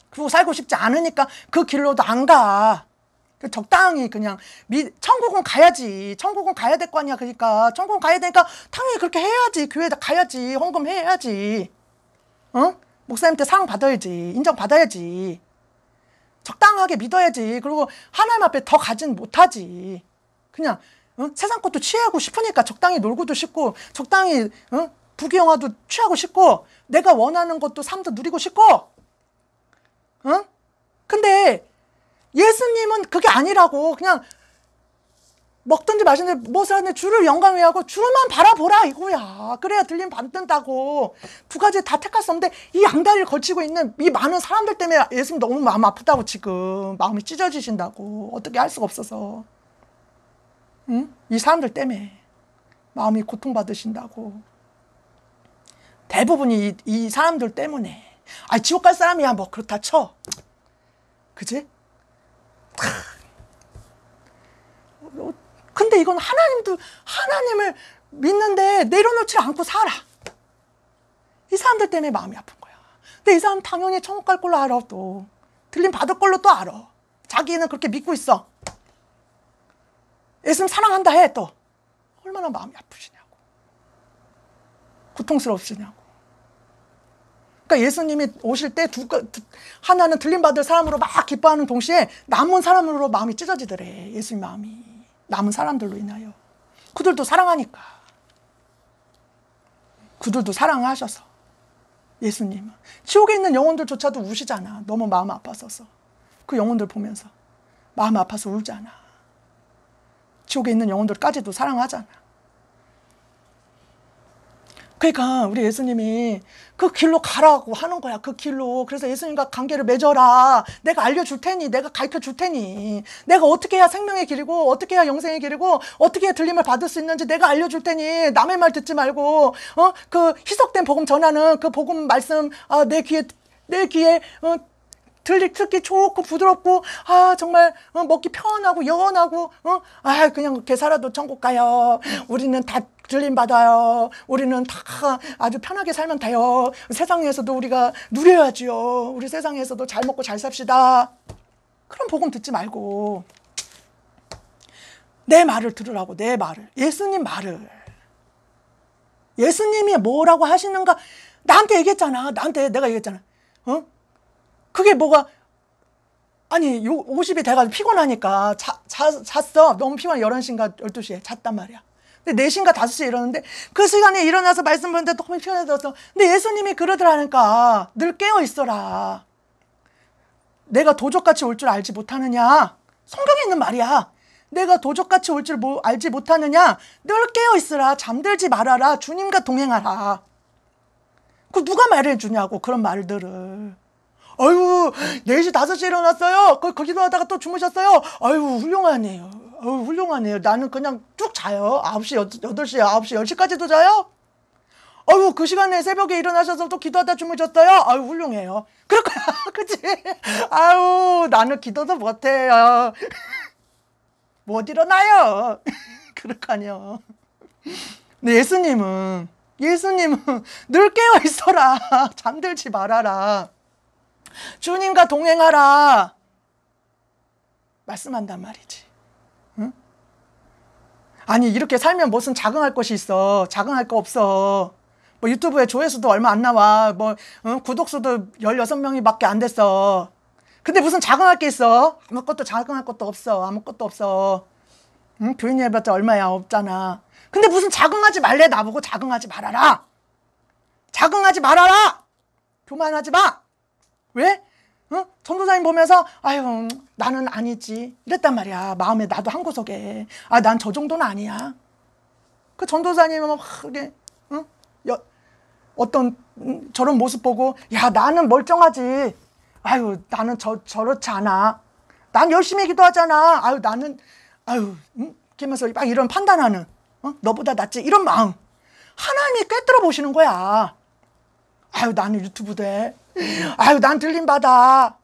Speaker 1: 그리고 살고 싶지 않으니까 그 길로도 안 가. 그 적당히 그냥 미, 천국은 가야지 천국은 가야 될 거 아니야 그러니까 천국은 가야 되니까 당연히 그렇게 해야지 교회에 가야지 헌금 해야지 응? 어? 목사님한테 사랑 받아야지 인정 받아야지 적당하게 믿어야지. 그리고 하나님 앞에 더 가진 못하지. 그냥 응? 어? 세상 것도 취하고 싶으니까 적당히 놀고도 싶고 적당히 응? 어? 부귀영화도 취하고 싶고 내가 원하는 것도 삶도 누리고 싶고 응? 어? 근데 예수님은 그게 아니라고 그냥 먹든지 마시든지 무엇을 뭐 하든 주를 영감해 하고 주만 바라보라 이거야. 그래야 들림 받는다고. 두 가지 다 택할 수 없는데 이 양다리를 걸치고 있는 이 많은 사람들 때문에 예수님 너무 마음 아프다고 지금. 마음이 찢어지신다고. 어떻게 할 수가 없어서. 응? 이 사람들 때문에 마음이 고통받으신다고. 대부분이 이, 이 사람들 때문에. 아, 지옥 갈 사람이야. 뭐 그렇다 쳐. 그지? 근데 이건 하나님도 하나님을 믿는데 내려놓지 않고 살아. 이 사람들 때문에 마음이 아픈 거야. 근데 이 사람 당연히 천국 갈 걸로 알아 또. 들림 받을 걸로 또 알아. 자기는 그렇게 믿고 있어. 예수님 사랑한다 해 또. 얼마나 마음이 아프시냐고. 고통스럽시냐고. 그러니까 예수님이 오실 때 두, 하나는 들림 받을 사람으로 막 기뻐하는 동시에 남은 사람으로 마음이 찢어지더래. 예수님 마음이. 남은 사람들로 인하여. 그들도 사랑하니까. 그들도 사랑하셔서. 예수님은. 지옥에 있는 영혼들조차도 우시잖아. 너무 마음 아파서서. 그 영혼들 보면서. 마음 아파서 울잖아. 지옥에 있는 영혼들까지도 사랑하잖아. 그러니까 우리 예수님이 그 길로 가라고 하는 거야. 그 길로. 그래서 예수님과 관계를 맺어라. 내가 알려줄 테니. 내가 가르쳐 줄 테니. 내가 어떻게 해야 생명의 길이고 어떻게 해야 영생의 길이고 어떻게 해야 들림을 받을 수 있는지 내가 알려줄 테니. 남의 말 듣지 말고 어? 그 희석된 복음 전하는 그 복음 말씀 아, 내 귀에 내 귀에 어, 들리 듣기 좋고 부드럽고 아 정말 어, 먹기 편하고 여운하고 어? 아 그냥 그렇게 살아도 천국 가요. 우리는 다 들림 받아요. 우리는 다 아주 편하게 살면 돼요. 세상에서도 우리가 누려야지요. 우리 세상에서도 잘 먹고 잘 삽시다. 그런 복음 듣지 말고 내 말을 들으라고 내 말을 예수님 말을 예수님이 뭐라고 하시는가 나한테 얘기했잖아. 나한테 내가 얘기했잖아. 어? 그게 뭐가 아니 요 50이 돼가지고 피곤하니까 자, 자, 잤어 너무 피곤해 11시인가 12시에 잤단 말이야 근데 4시인가 5시에 일어났는데 그 시간에 일어나서 말씀 보는데 너무 피곤해졌어 근데 예수님이 그러더라니까 늘 깨어있어라 내가 도적같이 올 줄 알지 못하느냐 성경에 있는 말이야 내가 도적같이 올 줄 알지 못하느냐 늘 깨어있으라 잠들지 말아라 주님과 동행하라 그 누가 말해주냐고 그런 말들을 아유, 4시, 5시에 일어났어요. 거, 거기서 하다가 또 주무셨어요. 아유, 훌륭하네요. 아유, 훌륭하네요. 나는 그냥 쭉 자요. 9시, 8시, 9시, 10시까지도 자요? 아유, 그 시간에 새벽에 일어나셔서 또 기도하다 주무셨어요? 아유, 훌륭해요. 그럴 거야. 그치? 아유, 나는 기도도 못해요. 못 일어나요. 그렇군요. 럴거 근데 예수님은, 예수님은 늘 깨어있어라. 잠들지 말아라. 주님과 동행하라. 말씀한단 말이지. 아니, 이렇게 살면 무슨 자긍할 것이 있어. 자긍할 거 없어. 뭐 유튜브에 조회수도 얼마 안 나와. 뭐, 응? 구독수도 16명이 밖에 안 됐어. 근데 무슨 자긍할 게 있어? 아무것도 자긍할 것도 없어. 아무것도 없어. 응? 교인 이해봤자 얼마야? 없잖아. 근데 무슨 자긍하지 말래? 나보고 자긍하지 말아라. 자긍하지 말아라! 교만하지 마! 왜? 어? 전도사님 보면서 아유 나는 아니지 이랬단 말이야 마음에 나도 한 구석에 아난 저 정도는 아니야 그 전도사님은 막 이게 응? 어떤 음, 저런 모습 보고 야 나는 멀쩡하지 아유 나는 저 저렇지 않아 난 열심히 기도하잖아 아유 나는 아유 음? 이러면서 막 이런 판단하는 어? 너보다 낫지 이런 마음 하나님이 꿰뚫어 보시는 거야 아유 나는 유튜브 돼 아유 난들림 받아.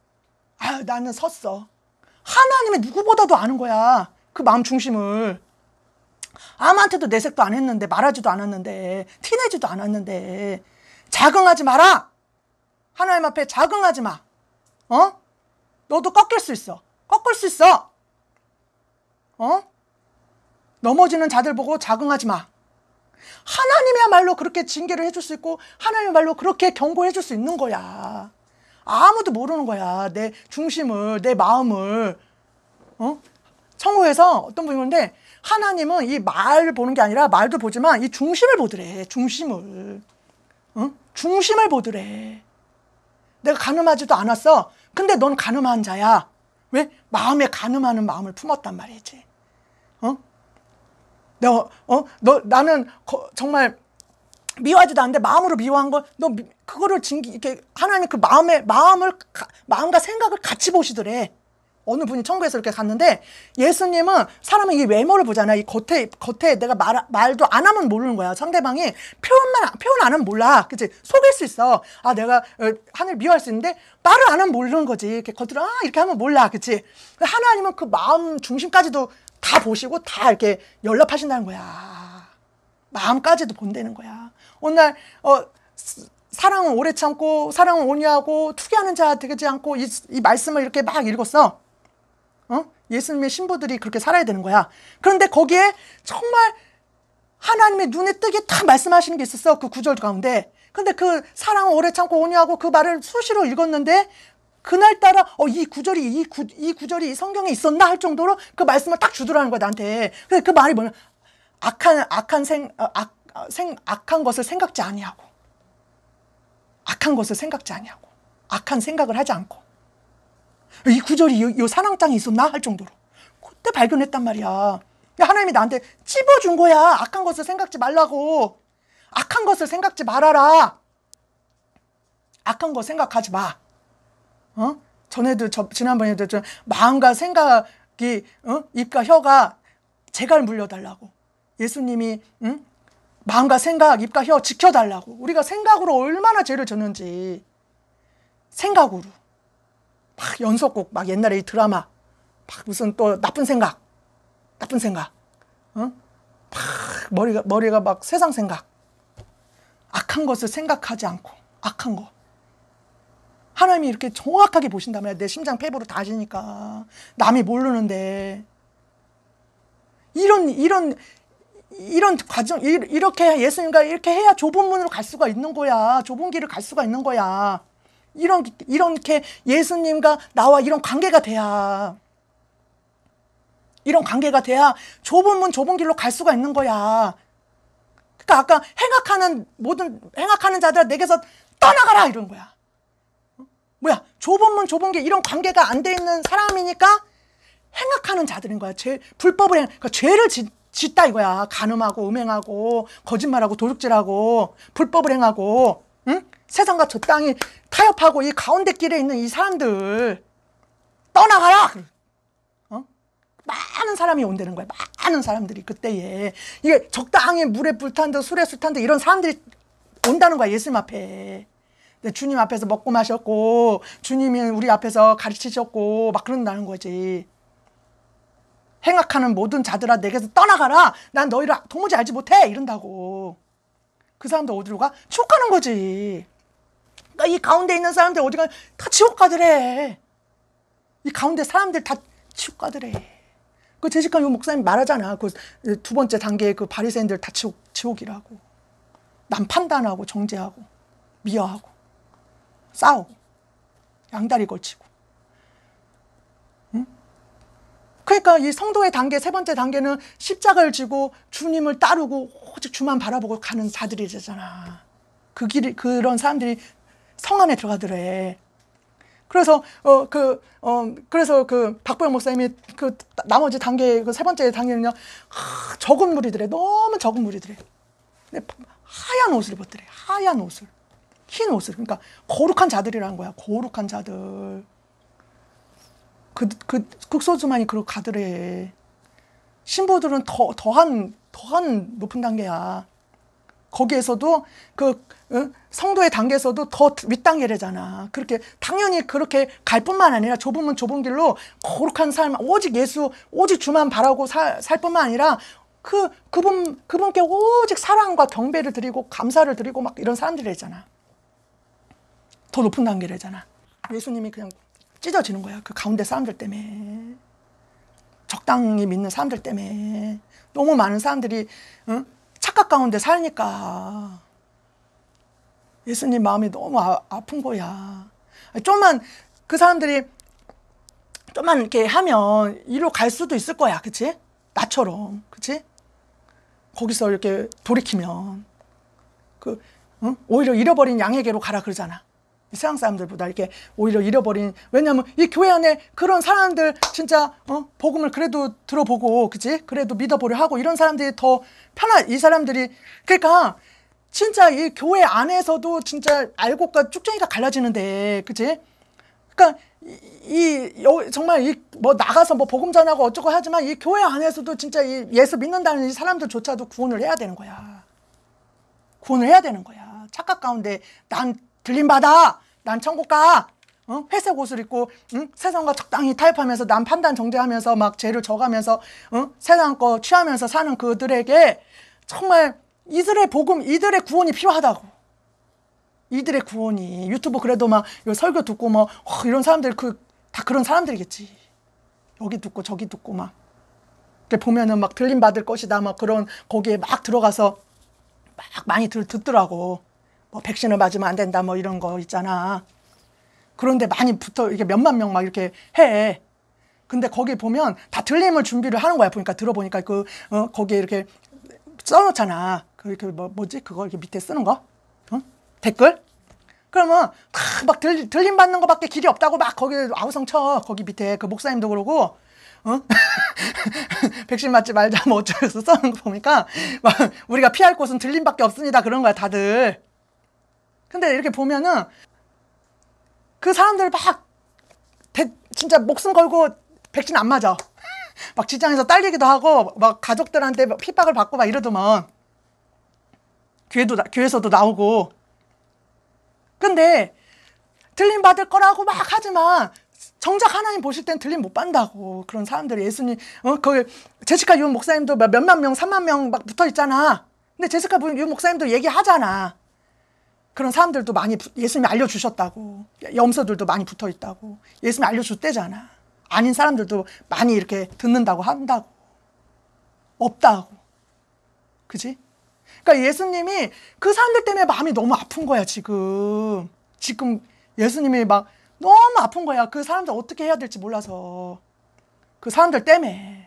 Speaker 1: 아유 나는 섰어. 하나님의 누구보다도 아는 거야. 그 마음 중심을. 아무한테도 내색도 안 했는데 말하지도 않았는데 티내지도 않았는데 자긍하지 마라. 하나님 앞에 자긍하지 마. 어? 너도 꺾일 수 있어. 꺾을 수 있어. 어? 넘어지는 자들 보고 자긍하지 마. 하나님이야말로 그렇게 징계를 해줄 수 있고 하나님이야말로 그렇게 경고해 줄 수 있는 거야. 아무도 모르는 거야. 내 중심을, 내 마음을. 어? 청호에서 어떤 분이 그는데 하나님은 이말을 보는 게 아니라 말도 보지만 이 중심을 보더래. 중심을. 응? 어? 중심을 보더래. 내가 가늠하지도 않았어. 근데 넌 가늠한 자야. 왜? 마음에 가늠하는 마음을 품었단 말이지. 너, 어? 너 나는 거, 정말 미워하지도 않는데 마음으로 미워한 걸너 그거를 징기 이렇게 하나님 그마음에 마음을 가, 마음과 생각을 같이 보시더래. 어느 분이 천국에서 이렇게 갔는데 예수님은 사람은 이 외모를 보잖아. 이 겉에 겉에 내가 말 말도 안 하면 모르는 거야. 상대방이 표현만 표현 안 하면 몰라. 그치 속일 수 있어. 아 내가 어, 하늘 미워할 수 있는데 말을 안 하면 모르는 거지. 이렇게 겉으로 아 이렇게 하면 몰라. 그치 하나님은 그 마음 중심까지도 다 보시고 다 이렇게 연락하신다는 거야. 마음까지도 본다는 거야. 오늘 날 어, 사랑은 오래 참고 사랑은 온유하고 투기하는 자 되지 않고 이, 이 말씀을 이렇게 막 읽었어. 어? 예수님의 신부들이 그렇게 살아야 되는 거야. 그런데 거기에 정말 하나님의 눈에 뜨게 다 말씀하시는 게 있었어. 그 구절 가운데. 근데 그 사랑은 오래 참고 온유하고 그 말을 수시로 읽었는데 그날따라 어, 이 구절이 이, 구, 이 구절이 성경에 있었나 할 정도로 그 말씀을 딱 주더라는 거야 나한테. 그래서 그 말이 뭐냐 악한 악한 생, 어, 악, 어, 생 악한 것을 생각지 아니하고 악한 것을 생각지 아니하고 악한 생각을 하지 않고 이 구절이 이, 요 사랑장에 있었나 할 정도로 그때 발견했단 말이야. 하나님이 나한테 찝어준 거야. 악한 것을 생각지 말라고. 악한 것을 생각지 말아라. 악한 거 생각하지 마. 어? 전에도 저, 지난번에도 저 마음과 생각이 어? 입과 혀가 제갈 물려달라고 예수님이 응? 마음과 생각, 입과 혀 지켜달라고 우리가 생각으로 얼마나 죄를 졌는지 생각으로 막 연속곡 막 옛날에 이 드라마 막 무슨 또 나쁜 생각 나쁜 생각 응? 어? 막 머리가 머리가 막 세상 생각 악한 것을 생각하지 않고 악한 거 하나님이 이렇게 정확하게 보신다면 내 심장 폐부로 다 아시니까 남이 모르는데 이런 이런 이런 과정 이렇게 예수님과 이렇게 해야 좁은 문으로 갈 수가 있는 거야 좁은 길을 갈 수가 있는 거야 이런 이렇게 예수님과 나와 이런 관계가 돼야 이런 관계가 돼야 좁은 문 좁은 길로 갈 수가 있는 거야 그러니까 아까 행악하는 모든 행악하는 자들아 내게서 떠나가라 이런 거야 뭐야 좁은 문 좁은 게 이런 관계가 안 돼 있는 사람이니까 행악하는 자들인 거야. 죄, 불법을 행, 그러니까 죄를 짓, 짓다 이거야. 간음하고 음행하고 거짓말하고 도둑질하고 불법을 행하고 응? 세상과 저 땅이 타협하고 이 가운데 길에 있는 이 사람들 떠나가라. 어? 많은 사람이 온다는 거야. 많은 사람들이 그때에 이게 적당히 물에 불탄 듯 술에 술탄 듯 이런 사람들이 온다는 거야 예수님 앞에. 네, 주님 앞에서 먹고 마셨고 주님이 우리 앞에서 가르치셨고 막 그런다는 거지. 행악하는 모든 자들아 내게서 떠나가라. 난 너희를 도무지 알지 못해. 이런다고. 그 사람들 어디로 가? 지옥 가는 거지. 그러니까 이 가운데 있는 사람들 어디가 다 지옥 가더래. 이 가운데 사람들 다 지옥 가더래. 그 제시카 요 목사님 말하잖아. 그 두 번째 단계의 그 바리새인들 다 지옥 지옥이라고. 난 판단하고 정죄하고 미워하고 싸워. 양다리 걸치고. 응? 그러니까 이 성도의 단계, 세 번째 단계는 십자가를 지고 주님을 따르고 오직 주만 바라보고 가는 자들이 되잖아. 그 길, 그런 사람들이 성 안에 들어가더래. 그래서 어그어 그, 어, 그래서 그 박보영 목사님이 그 나머지 단계 그 세 번째 단계는요 하, 적은 무리들에 너무 적은 무리들에 하얀 옷을 입었더래 하얀 옷을 흰 옷을 그러니까 거룩한 자들이라는 거야 거룩한 자들 그, 그 극소수만이 그 가드래 신부들은 더, 더한 더한 높은 단계야 거기에서도 그 응? 성도의 단계에서도 더 윗단계래잖아. 그렇게 당연히 그렇게 갈 뿐만 아니라 좁으면 좁은 길로 거룩한 삶 오직 예수 오직 주만 바라고 살, 살 뿐만 아니라 그 그분 그분께 오직 사랑과 경배를 드리고 감사를 드리고 막 이런 사람들이잖아. 더 높은 단계래잖아. 예수님이 그냥 찢어지는 거야. 그 가운데 사람들 때문에. 적당히 믿는 사람들 때문에. 너무 많은 사람들이 응? 착각 가운데 살니까. 예수님 마음이 너무 아, 아픈 거야. 좀만 그 사람들이 좀만 이렇게 하면 이로 갈 수도 있을 거야. 그치? 나처럼. 그치? 거기서 이렇게 돌이키면. 그, 응? 오히려 잃어버린 양에게로 가라 그러잖아. 세상 사람들보다 이렇게 오히려 잃어버린 왜냐하면 이 교회 안에 그런 사람들 진짜 어 복음을 그래도 들어보고 그치 그래도 믿어보려 하고 이런 사람들이 더 편한 이 사람들이 그러니까 진짜 이 교회 안에서도 진짜 알곡과 쭉쟁이가 갈라지는데 그치 그러니까 이, 이 정말 이 뭐 나가서 뭐 복음 전하고 어쩌고 하지만 이 교회 안에서도 진짜 이 예수 믿는다는 이 사람들조차도 구원을 해야 되는 거야 구원을 해야 되는 거야 착각 가운데 난 들림 받아. 난 천국 가. 어? 회색 옷을 입고 응? 세상과 적당히 타협하면서 남 판단 정제하면서 막 죄를 져가면서 응? 세상 거 취하면서 사는 그들에게 정말 이들의 복음, 이들의 구원이 필요하다고. 이들의 구원이 유튜브 그래도 막 설교 듣고 막 뭐, 어, 이런 사람들 그 다 그런 사람들이겠지. 여기 듣고 저기 듣고 막 보면은 막 들림 받을 것이다 막 그런 거기에 막 들어가서 막 많이 들, 듣더라고. 뭐 백신을 맞으면 안 된다 뭐 이런 거 있잖아. 그런데 많이 붙어 이게 몇만 명 막 이렇게 해. 근데 거기 보면 다 들림을 준비를 하는 거야 보니까 들어보니까 그 어, 거기에 이렇게 써놓잖아. 그렇게 뭐 뭐지 그거 이렇게 밑에 쓰는 거? 응? 어? 댓글? 그러면 막 들, 림 받는 거밖에 길이 없다고 막 거기 아우성 쳐 거기 밑에 그 목사님도 그러고 어? 백신 맞지 말자 뭐어쩌겠어 써는 거 보니까 막 우리가 피할 곳은 들림밖에 없습니다 그런 거야 다들 근데 이렇게 보면은 그 사람들 막 대, 진짜 목숨 걸고 백신 안 맞아. 막 직장에서 딸리기도 하고 막 가족들한테 핍박을 받고 막 이러더만 교회도 교회에서도 나오고 근데 들림 받을 거라고 막 하지만 정작 하나님 보실 땐 들림 못 받는다고 그런 사람들이 예수님 어 거기 제시카 유 목사님도 몇만 명, 3만명 막 붙어 있잖아. 근데 제시카 유 목사님도 얘기하잖아. 그런 사람들도 많이 예수님이 알려주셨다고 염소들도 많이 붙어있다고 예수님이 알려줬대잖아 아닌 사람들도 많이 이렇게 듣는다고 한다고 없다고 그지? 그러니까 예수님이 그 사람들 때문에 마음이 너무 아픈 거야 지금 지금 예수님이 막 너무 아픈 거야 그 사람들 어떻게 해야 될지 몰라서 그 사람들 때문에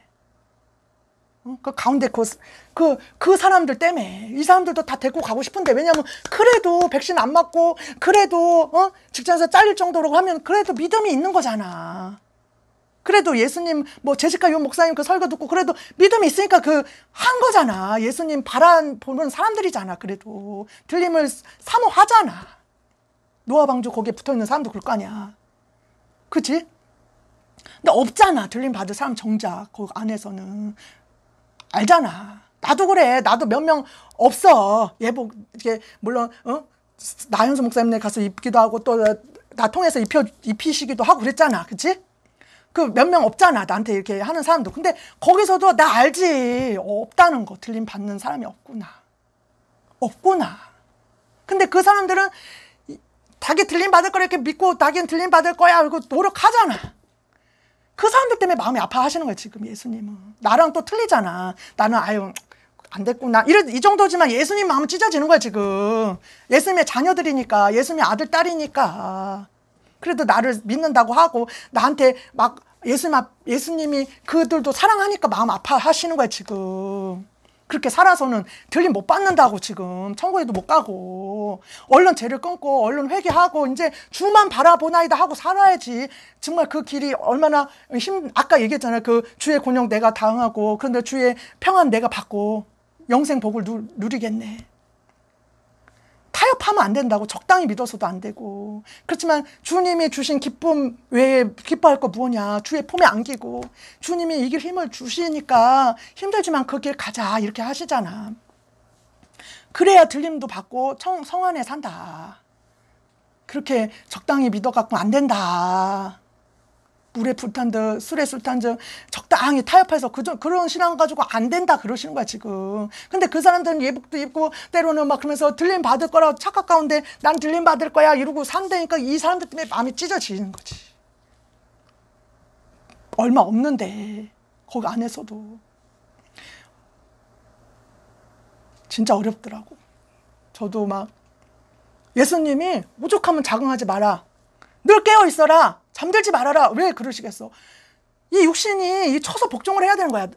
Speaker 1: 어? 그 가운데 그, 그, 그 사람들 때문에 이 사람들도 다 데리고 가고 싶은데 왜냐면 그래도 백신 안 맞고 그래도 어? 직장에서 잘릴 정도로 하면 그래도 믿음이 있는 거잖아. 그래도 예수님 뭐 제시카 요 목사님 그 설교 듣고 그래도 믿음이 있으니까 그 한 거잖아. 예수님 바란 보는 사람들이잖아. 그래도 들림을 사모하잖아. 노아 방주 거기에 붙어 있는 사람도 그럴 거 아니야. 그치? 근데 없잖아. 들림 받을 사람 정작 그 안에서는 알잖아. 나도 그래. 나도 몇 명 없어. 예복 뭐, 이게 물론 어? 나현수 목사님네 가서 입기도 하고 또 나 통해서 입혀 입히시기도 하고 그랬잖아. 그치? 그몇 명 없잖아. 나한테 이렇게 하는 사람도. 근데 거기서도 나 알지. 없다는 거. 들림 받는 사람이 없구나. 없구나. 근데 그 사람들은 닭이 들림 받을 거 이렇게 믿고 닭이 들림 받을 거야. 그리고 노력하잖아. 그 사람들 때문에 마음이 아파하시는 거예요, 지금 예수님은. 나랑 또 틀리잖아. 나는 아유, 안 됐구나. 이래, 이 정도지만 예수님 마음은 찢어지는 거야, 지금. 예수님의 자녀들이니까, 예수님의 아들, 딸이니까. 그래도 나를 믿는다고 하고, 나한테 막 예수님, 예수님이 그들도 사랑하니까 마음 아파하시는 거야, 지금. 그렇게 살아서는 들림 못 받는다고 지금 천국에도못 가고 얼른 죄를 끊고 얼른 회개하고 이제 주만 바라보나이다 하고 살아야지 정말 그 길이 얼마나 힘 아까 얘기했잖아요 그 주의 곤영 내가 당하고 그런데 주의 평안 내가 받고 영생 복을 누, 누리겠네 타협하면 안 된다고 적당히 믿어서도 안 되고 그렇지만 주님이 주신 기쁨 외에 기뻐할 거뭐냐 주의 폼에 안기고 주님이 이 길 힘을 주시니까 힘들지만 그 길 가자 이렇게 하시잖아 그래야 들림도 받고 청, 성 안에 산다 그렇게 적당히 믿어갖고 안 된다 물에 불탄 듯 술에 술탄 듯 적당히 타협해서 그, 그런 신앙 가지고 안 된다 그러시는 거야 지금 근데 그 사람들은 예복도 입고 때로는 막 그러면서 들림 받을 거라 착각 가운데 난 들림 받을 거야 이러고 산다니까 이 사람들 때문에 마음이 찢어지는 거지 얼마 없는데 거기 안에서도 진짜 어렵더라고 저도 막 예수님이 오죽하면 자긍하지 마라 늘 깨어 있어라 잠들지 말아라. 왜 그러시겠어? 이 육신이 이 쳐서 복종을 해야 되는 거야.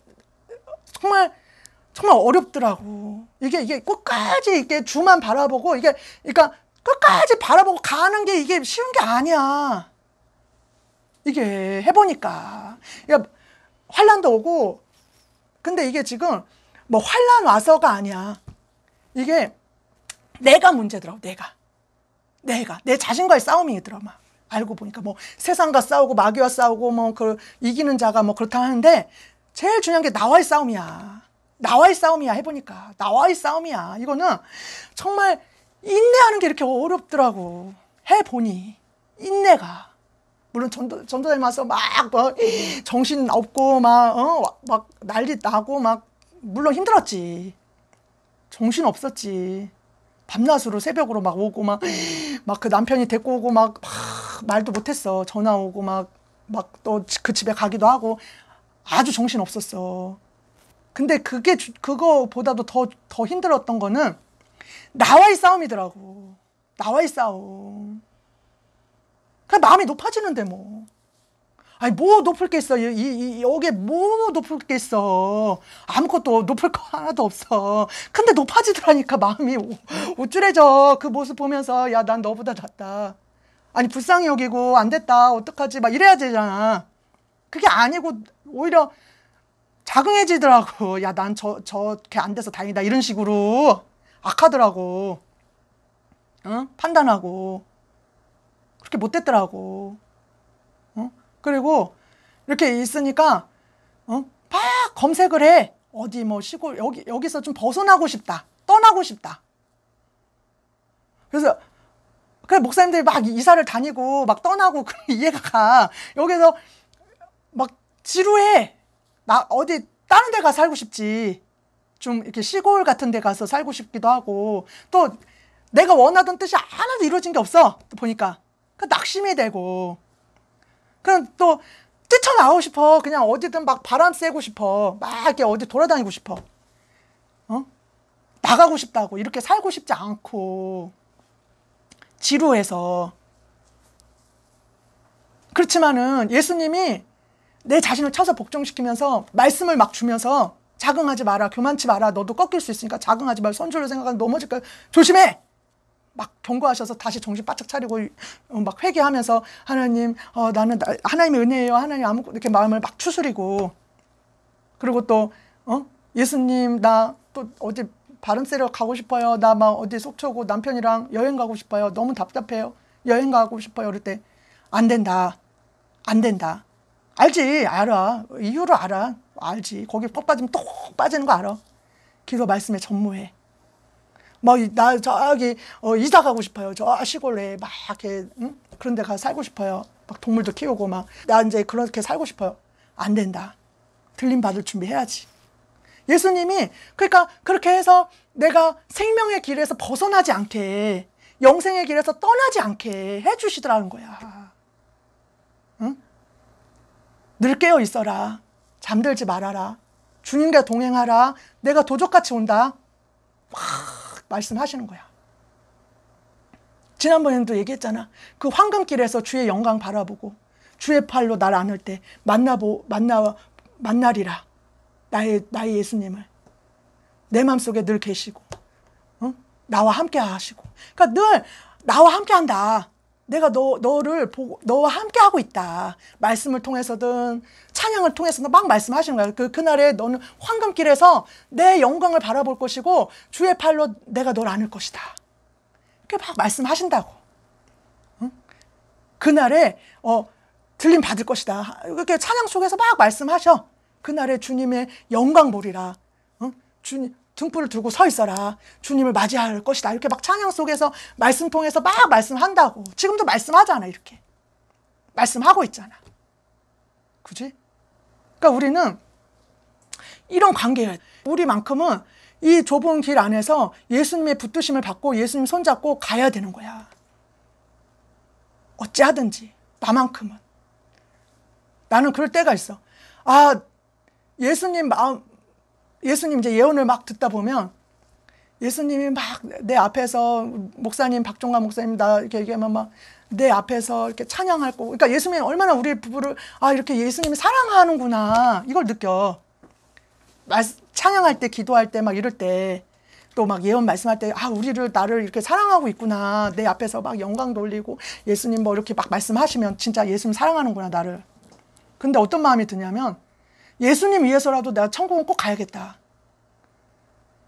Speaker 1: 정말 정말 어렵더라고. 이게 이게 끝까지 이게 주만 바라보고 이게 그러니까 끝까지 바라보고 가는 게 이게 쉬운 게 아니야. 이게 해보니까 야 그러니까 환란도 오고 근데 이게 지금 뭐 환란 와서가 아니야. 이게 내가 문제더라고 내가 내가 내 자신과의 싸움이더라 막. 알고 보니까 뭐 세상과 싸우고 마귀와 싸우고 뭐 그 이기는 자가 뭐 그렇다 하는데 제일 중요한 게 나와의 싸움이야. 나와의 싸움이야 해보니까 나와의 싸움이야. 이거는 정말 인내하는 게 이렇게 어렵더라고. 해보니 인내가 물론 전도 전도에 와서 막, 막 뭐 정신 없고 막 어막 어, 난리 나고 막 물론 힘들었지. 정신 없었지. 밤낮으로 새벽으로 막 오고 막 막 그 남편이 데리고 오고 막, 막 말도 못했어. 전화 오고 막 막 또 그 집에 가기도 하고 아주 정신 없었어. 근데 그게 주, 그거보다도 더 더 힘들었던 거는 나와의 싸움이더라고. 나와의 싸움. 그냥 마음이 높아지는데 뭐. 아니 뭐 높을 게 있어. 이, 이, 이 여기에 뭐 높을 게 있어. 아무것도 높을 거 하나도 없어. 근데 높아지더라니까 마음이 우, 우쭐해져. 그 모습 보면서 야 난 너보다 낫다. 아니 불쌍히 여기고 안 됐다 어떡하지 막 이래야 되잖아. 그게 아니고 오히려 자긍해지더라고. 야 난 저 저렇게 안 돼서 다행이다 이런 식으로 악하더라고. 응? 어? 판단하고 그렇게 못됐더라고. 응? 어? 그리고 이렇게 있으니까 응막 어? 검색을 해. 어디 뭐 시골 여기 여기서 좀 벗어나고 싶다. 떠나고 싶다. 그래서 그래 목사님들이 막 이사를 다니고 막 떠나고 그럼 이해가 가. 여기서 막 지루해. 나 어디 다른 데 가서 살고 싶지. 좀 이렇게 시골 같은 데 가서 살고 싶기도 하고 또 내가 원하던 뜻이 하나도 이루어진 게 없어. 보니까. 그 낙심이 되고. 그럼 또 뛰쳐나오고 싶어. 그냥 어디든 막 바람 쐬고 싶어. 막 이렇게 어디 돌아다니고 싶어. 어? 나가고 싶다고. 이렇게 살고 싶지 않고. 지루해서. 그렇지만은 예수님이 내 자신을 쳐서 복종시키면서 말씀을 막 주면서 자긍하지 마라, 교만치 마라, 너도 꺾일 수 있으니까 자긍하지 말라, 선줄로 생각하면 넘어질까 조심해! 막 경고하셔서 다시 정신 바짝 차리고 어, 막 회개하면서 하나님, 어, 나는 나, 하나님의 은혜예요. 하나님 아무것도 이렇게 마음을 막 추스리고 그리고 또 어? 예수님 나 또 어제 발음 쐬러 가고 싶어요. 나 막 어디 속초고 남편이랑 여행 가고 싶어요. 너무 답답해요. 여행 가고 싶어요. 그럴 때 안 된다. 안 된다. 알지. 알아. 이유를 알아. 알지. 거기 뻑 빠지면 똑 빠지는 거 알아. 기도 말씀에 전무해. 뭐나 저기 어, 이사 가고 싶어요. 저 시골에 막 이렇게 응? 그런 데 가서 살고 싶어요. 막 동물도 키우고 막나 이제 그렇게 살고 싶어요. 안 된다. 들림 받을 준비해야지. 예수님이 그러니까 그렇게 해서 내가 생명의 길에서 벗어나지 않게 영생의 길에서 떠나지 않게 해주시더라는 거야. 응? 늘 깨어 있어라. 잠들지 말아라. 주님과 동행하라. 내가 도적같이 온다. 막 말씀하시는 거야. 지난번에도 얘기했잖아. 그 황금길에서 주의 영광 바라보고 주의 팔로 날 안을 때 만나보 만나 만나리라. 나의 나의 예수님을 내맘속에늘 계시고 어? 나와 함께 하시고 그러니까 늘 나와 함께 한다. 내가 너, 너를 보고, 너와 함께 하고 있다. 말씀을 통해서든, 찬양을 통해서든 막 말씀하시는 거야. 그, 그날에 너는 황금길에서 내 영광을 바라볼 것이고, 주의 팔로 내가 널 안을 것이다. 그렇게막 말씀하신다고. 그날에, 어, 들림 받을 것이다. 이렇게 찬양 속에서 막 말씀하셔. 그날에 주님의 영광 보리라. 어? 주님 등불을 들고 서 있어라. 주님을 맞이할 것이다. 이렇게 막 찬양 속에서 말씀 통해서 막 말씀한다고. 지금도 말씀하잖아, 이렇게. 말씀하고 있잖아. 그지? 그러니까 우리는 이런 관계야. 우리만큼은 이 좁은 길 안에서 예수님의 붙드심을 받고 예수님 손잡고 가야 되는 거야. 어찌하든지 나만큼은. 나는 그럴 때가 있어. 아, 예수님 마음, 예수님 이제 예언을 막 듣다 보면 예수님이 막 내 앞에서 목사님 박종관 목사님 나 이렇게 얘기하면 막 내 앞에서 이렇게 찬양할 거고 그러니까 예수님이 얼마나 우리 부부를 아 이렇게 예수님이 사랑하는구나 이걸 느껴 찬양할 때 기도할 때 막 이럴 때 또 막 예언 말씀할 때 아 우리를 나를 이렇게 사랑하고 있구나 내 앞에서 막 영광 돌리고 예수님 뭐 이렇게 막 말씀하시면 진짜 예수님 사랑하는구나 나를 근데 어떤 마음이 드냐면 예수님 위해서라도 내가 천국은 꼭 가야겠다.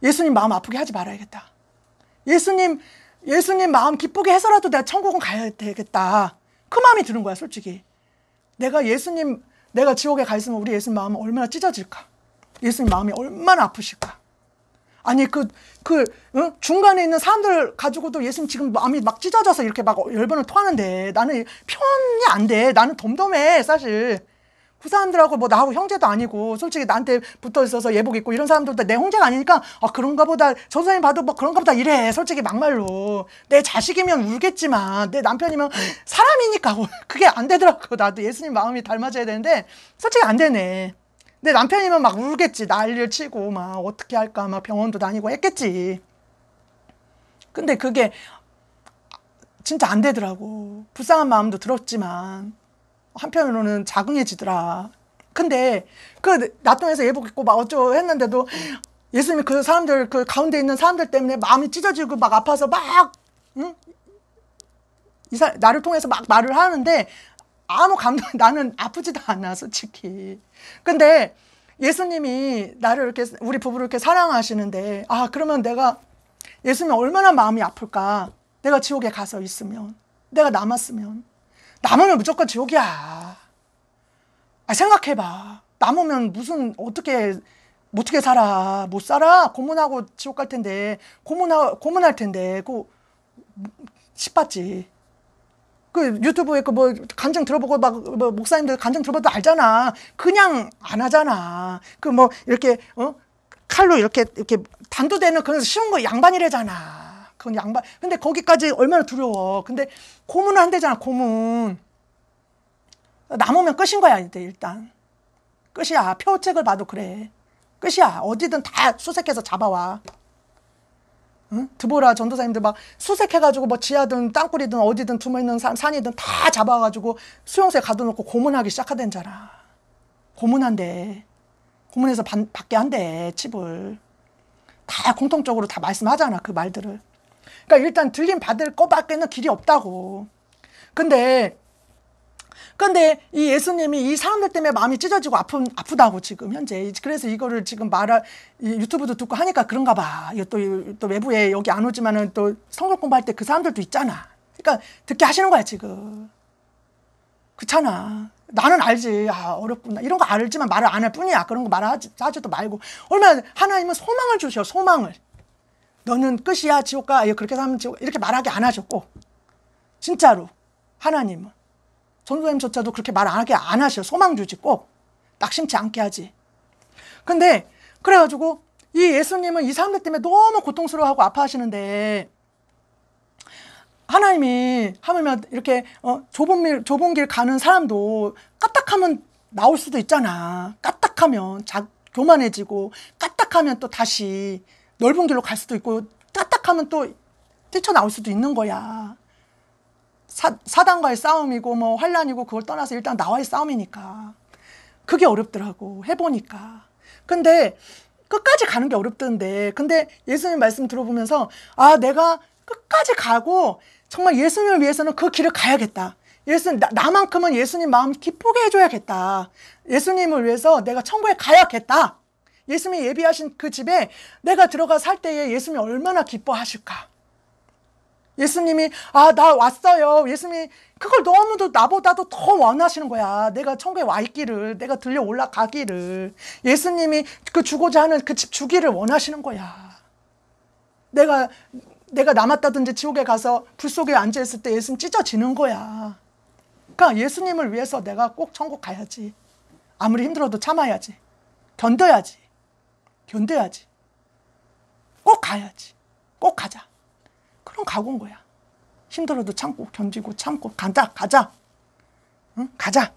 Speaker 1: 예수님 마음 아프게 하지 말아야겠다. 예수님, 예수님 마음 기쁘게 해서라도 내가 천국은 가야 되겠다. 그 마음이 드는 거야, 솔직히. 내가 예수님, 내가 지옥에 가 있으면 우리 예수님 마음은 얼마나 찢어질까? 예수님 마음이 얼마나 아프실까? 아니, 그, 그, 응? 중간에 있는 사람들 가지고도 예수님 지금 마음이 막 찢어져서 이렇게 막 열번을 토하는데 나는 편이안 돼. 나는 덤덤해, 사실. 그 사람들하고 뭐 나하고 형제도 아니고 솔직히 나한테 붙어 있어서 예복 입고 이런 사람들도 내 형제가 아니니까 아 그런가 보다 전 선생님 봐도 뭐 그런가 보다 이래 솔직히 막말로 내 자식이면 울겠지만 내 남편이면 사람이니까 그게 안 되더라고 나도 예수님 마음이 닮아져야 되는데 솔직히 안 되네 내 남편이면 막 울겠지 난리를 치고 막 어떻게 할까 막 병원도 다니고 했겠지 근데 그게 진짜 안 되더라고 불쌍한 마음도 들었지만 한편으로는 자긍해지더라. 근데 그 나통에서 예복 입고 막 어쩌고 했는데도 예수님이 그 사람들 그 가운데 있는 사람들 때문에 마음이 찢어지고 막 아파서 막 응? 이사 나를 통해서 막 말을 하는데 아무 감동 나는 아프지도 않아 솔직히. 근데 예수님이 나를 이렇게 우리 부부를 이렇게 사랑하시는데 아 그러면 내가 예수님이 얼마나 마음이 아플까? 내가 지옥에 가서 있으면 내가 남았으면 남으면 무조건 지옥이야. 아, 생각해봐. 남으면 무슨 어떻게 어떻게 살아? 못 살아? 고문하고 지옥 갈 텐데 고문하 고문할 텐데 그싶었지그 그 유튜브에 그 뭐 간증 들어보고 막뭐 목사님들 간증 들어봐도 알잖아. 그냥 안 하잖아. 그 뭐 이렇게 어 칼로 이렇게 이렇게 단도되는 그런 쉬운 거 양반이래잖아. 그건 양반. 근데 거기까지 얼마나 두려워. 근데 고문을 한대잖아, 고문. 남으면 끝인 거야, 이제 일단. 끝이야. 표책을 봐도 그래. 끝이야. 어디든 다 수색해서 잡아와. 응? 드보라 전도사님들 막 수색해가지고 뭐 지하든 땅굴이든 어디든 숨어있는 산, 산이든 다 잡아가지고 수용소에 가둬놓고 고문하기 시작하던 자라. 고문한대. 고문해서 받, 받게 한대, 칩을. 다 공통적으로 다 말씀하잖아, 그 말들을. 그러니까 일단 들림 받을 것밖에는 길이 없다고. 근데 근데 이 예수님이 이 사람들 때문에 마음이 찢어지고 아픈, 아프다고 지금 현재 그래서 이거를 지금 말할 유튜브도 듣고 하니까 그런가 봐. 이거 또, 또 외부에 여기 안 오지만은 또 성경 공부할 때 그 사람들도 있잖아. 그러니까 듣게 하시는 거야 지금. 그렇잖아. 나는 알지. 아, 어렵구나. 이런 거 알지만 말을 안 할 뿐이야. 그런 거 말하지도 말고. 얼마나 하나님은 소망을 주셔. 소망을. 너는 끝이야 지옥가 그렇게 하면 지옥 이렇게 말하게 안 하셨고 진짜로 하나님은 선생님조차도 그렇게 말안 하게 안 하셔 소망 주지 고 낙심치 않게 하지 근데 그래가지고 이 예수님은 이 사람들 때문에 너무 고통스러워하고 아파하시는데 하나님이 하물며 이렇게 어, 좁은, 길, 좁은 길 가는 사람도 까딱하면 나올 수도 있잖아 까딱하면 자, 교만해지고 까딱하면 또 다시 넓은 길로 갈 수도 있고 딱딱하면또 뛰쳐나올 수도 있는 거야. 사, 사단과의 싸움이고 뭐 환란이고 그걸 떠나서 일단 나와의 싸움이니까. 그게 어렵더라고. 해보니까. 근데 끝까지 가는 게 어렵던데. 근데 예수님 말씀 들어보면서 아 내가 끝까지 가고 정말 예수님을 위해서는 그 길을 가야겠다. 예수님 나, 만큼은 예수님 마음 기쁘게 해줘야겠다. 예수님을 위해서 내가 천국에 가야겠다. 예수님이 예비하신 그 집에 내가 들어가 살 때에 예수님이 얼마나 기뻐하실까? 예수님이 아 나 왔어요. 예수님이 그걸 너무도 나보다도 더 원하시는 거야. 내가 천국에 와 있기를, 내가 들려 올라가기를. 예수님이 그 주고자 하는 그 집 주기를 원하시는 거야. 내가 내가 남았다든지 지옥에 가서 불 속에 앉아 있을 때 예수님 찢어지는 거야. 그러니까 예수님을 위해서 내가 꼭 천국 가야지. 아무리 힘들어도 참아야지. 견뎌야지. 견뎌야지. 꼭 가야지. 꼭 가자. 그럼 가본 거야. 힘들어도 참고 견디고 참고 간다 가자. 응? 가자.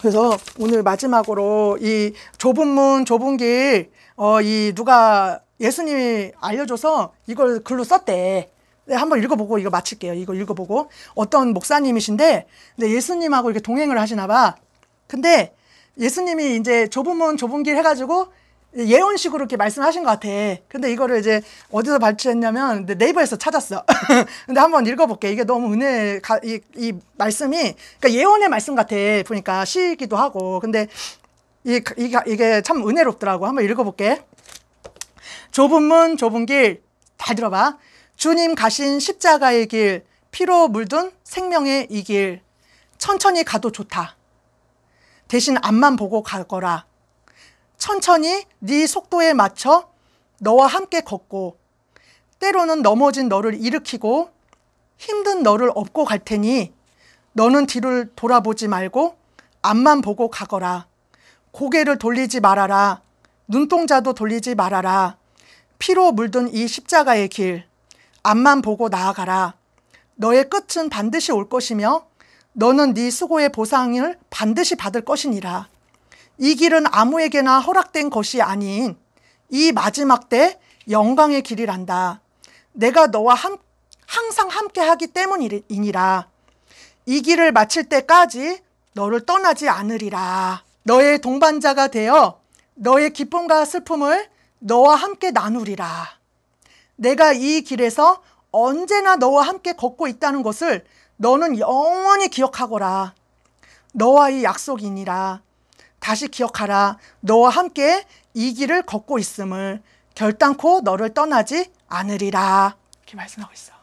Speaker 1: 그래서 오늘 마지막으로 이 좁은 문 좁은 길 어 이 누가 예수님이 알려줘서 이걸 글로 썼대. 네, 한번 읽어보고 이거 마칠게요. 이거 읽어보고 어떤 목사님이신데 근데 예수님하고 이렇게 동행을 하시나 봐. 근데 예수님이 이제 좁은 문 좁은 길 해가지고 예언식으로 이렇게 말씀하신 것 같아. 근데 이거를 이제 어디서 발췌했냐면 네이버에서 찾았어. 근데 한번 읽어볼게. 이게 너무 은혜, 가, 이, 이 말씀이, 그러니까 예언의 말씀 같아. 보니까 시기도 하고. 근데 이, 이, 이게 참 은혜롭더라고. 한번 읽어볼게. 좁은 문, 좁은 길. 다 들어봐. 주님 가신 십자가의 길. 피로 물든 생명의 이 길. 천천히 가도 좋다. 대신 앞만 보고 갈거라 천천히 네 속도에 맞춰 너와 함께 걷고 때로는 넘어진 너를 일으키고 힘든 너를 업고 갈 테니 너는 뒤를 돌아보지 말고 앞만 보고 가거라. 고개를 돌리지 말아라. 눈동자도 돌리지 말아라. 피로 물든 이 십자가의 길 앞만 보고 나아가라. 너의 끝은 반드시 올 것이며 너는 네 수고의 보상을 반드시 받을 것이니라. 이 길은 아무에게나 허락된 것이 아닌 이 마지막 때 영광의 길이란다. 내가 너와 함, 항상 함께 하기 때문이니라. 이 길을 마칠 때까지 너를 떠나지 않으리라. 너의 동반자가 되어 너의 기쁨과 슬픔을 너와 함께 나누리라. 내가 이 길에서 언제나 너와 함께 걷고 있다는 것을 너는 영원히 기억하거라. 너와의 약속이니라. 다시 기억하라. 너와 함께 이 길을 걷고 있음을 결단코 너를 떠나지 않으리라. 이렇게 말씀하고 있어요.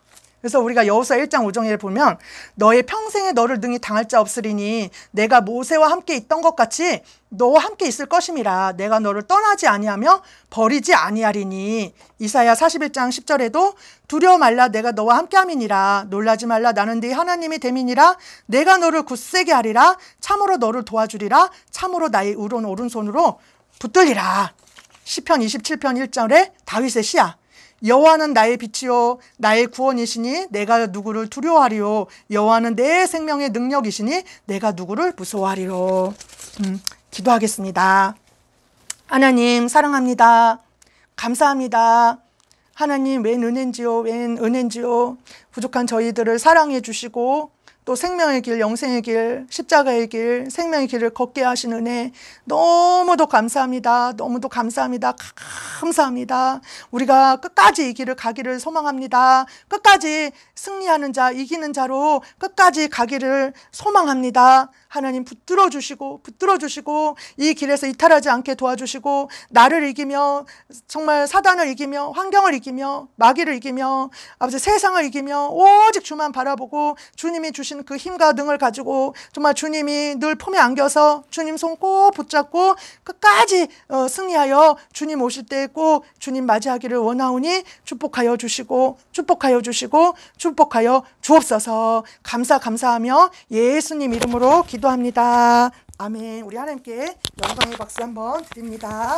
Speaker 1: 그래서 우리가 여호사아 1장 5절에 보면 너의 평생에 너를 능히 당할 자 없으리니 내가 모세와 함께 있던 것 같이 너와 함께 있을 것임이라 내가 너를 떠나지 아니하며 버리지 아니하리니 이사야 41장 10절에도 두려워 말라 내가 너와 함께함이니라 놀라지 말라 나는 네 하나님이 됨이니라 내가 너를 굳세게 하리라 참으로 너를 도와주리라 참으로 나의 우론 오른손으로 붙들리라 시편 27편 1절에 다윗의 시야 여호와는 나의 빛이요 나의 구원이시니 내가 누구를 두려워하리요 여호와는 내 생명의 능력이시니 내가 누구를 무서워하리요 음, 기도하겠습니다 하나님 사랑합니다 감사합니다 하나님 웬 은혜인지요 웬 은혜인지요 부족한 저희들을 사랑해 주시고 또 생명의 길, 영생의 길, 십자가의 길, 생명의 길을 걷게 하신 은혜 너무도 감사합니다. 너무도 감사합니다. 감사합니다. 우리가 끝까지 이 길을 가기를 소망합니다. 끝까지 승리하는 자, 이기는 자로 끝까지 가기를 소망합니다. 하나님 붙들어 주시고 붙들어 주시고 이 길에서 이탈하지 않게 도와주시고 나를 이기며 정말 사단을 이기며 환경을 이기며 마귀를 이기며 아버지 세상을 이기며 오직 주만 바라보고 주님이 주신 그 힘과 능을 가지고 정말 주님이 늘 품에 안겨서 주님 손 꼭 붙잡고 끝까지 어, 승리하여 주님 오실 때 꼭 주님 맞이하기를 원하오니 축복하여 주시고 축복하여 주시고 축복하여 주옵소서 감사 감사하며 예수님 이름으로 기도 기도합니다. 아멘. 우리 하나님께 영광의 박수 한번 드립니다.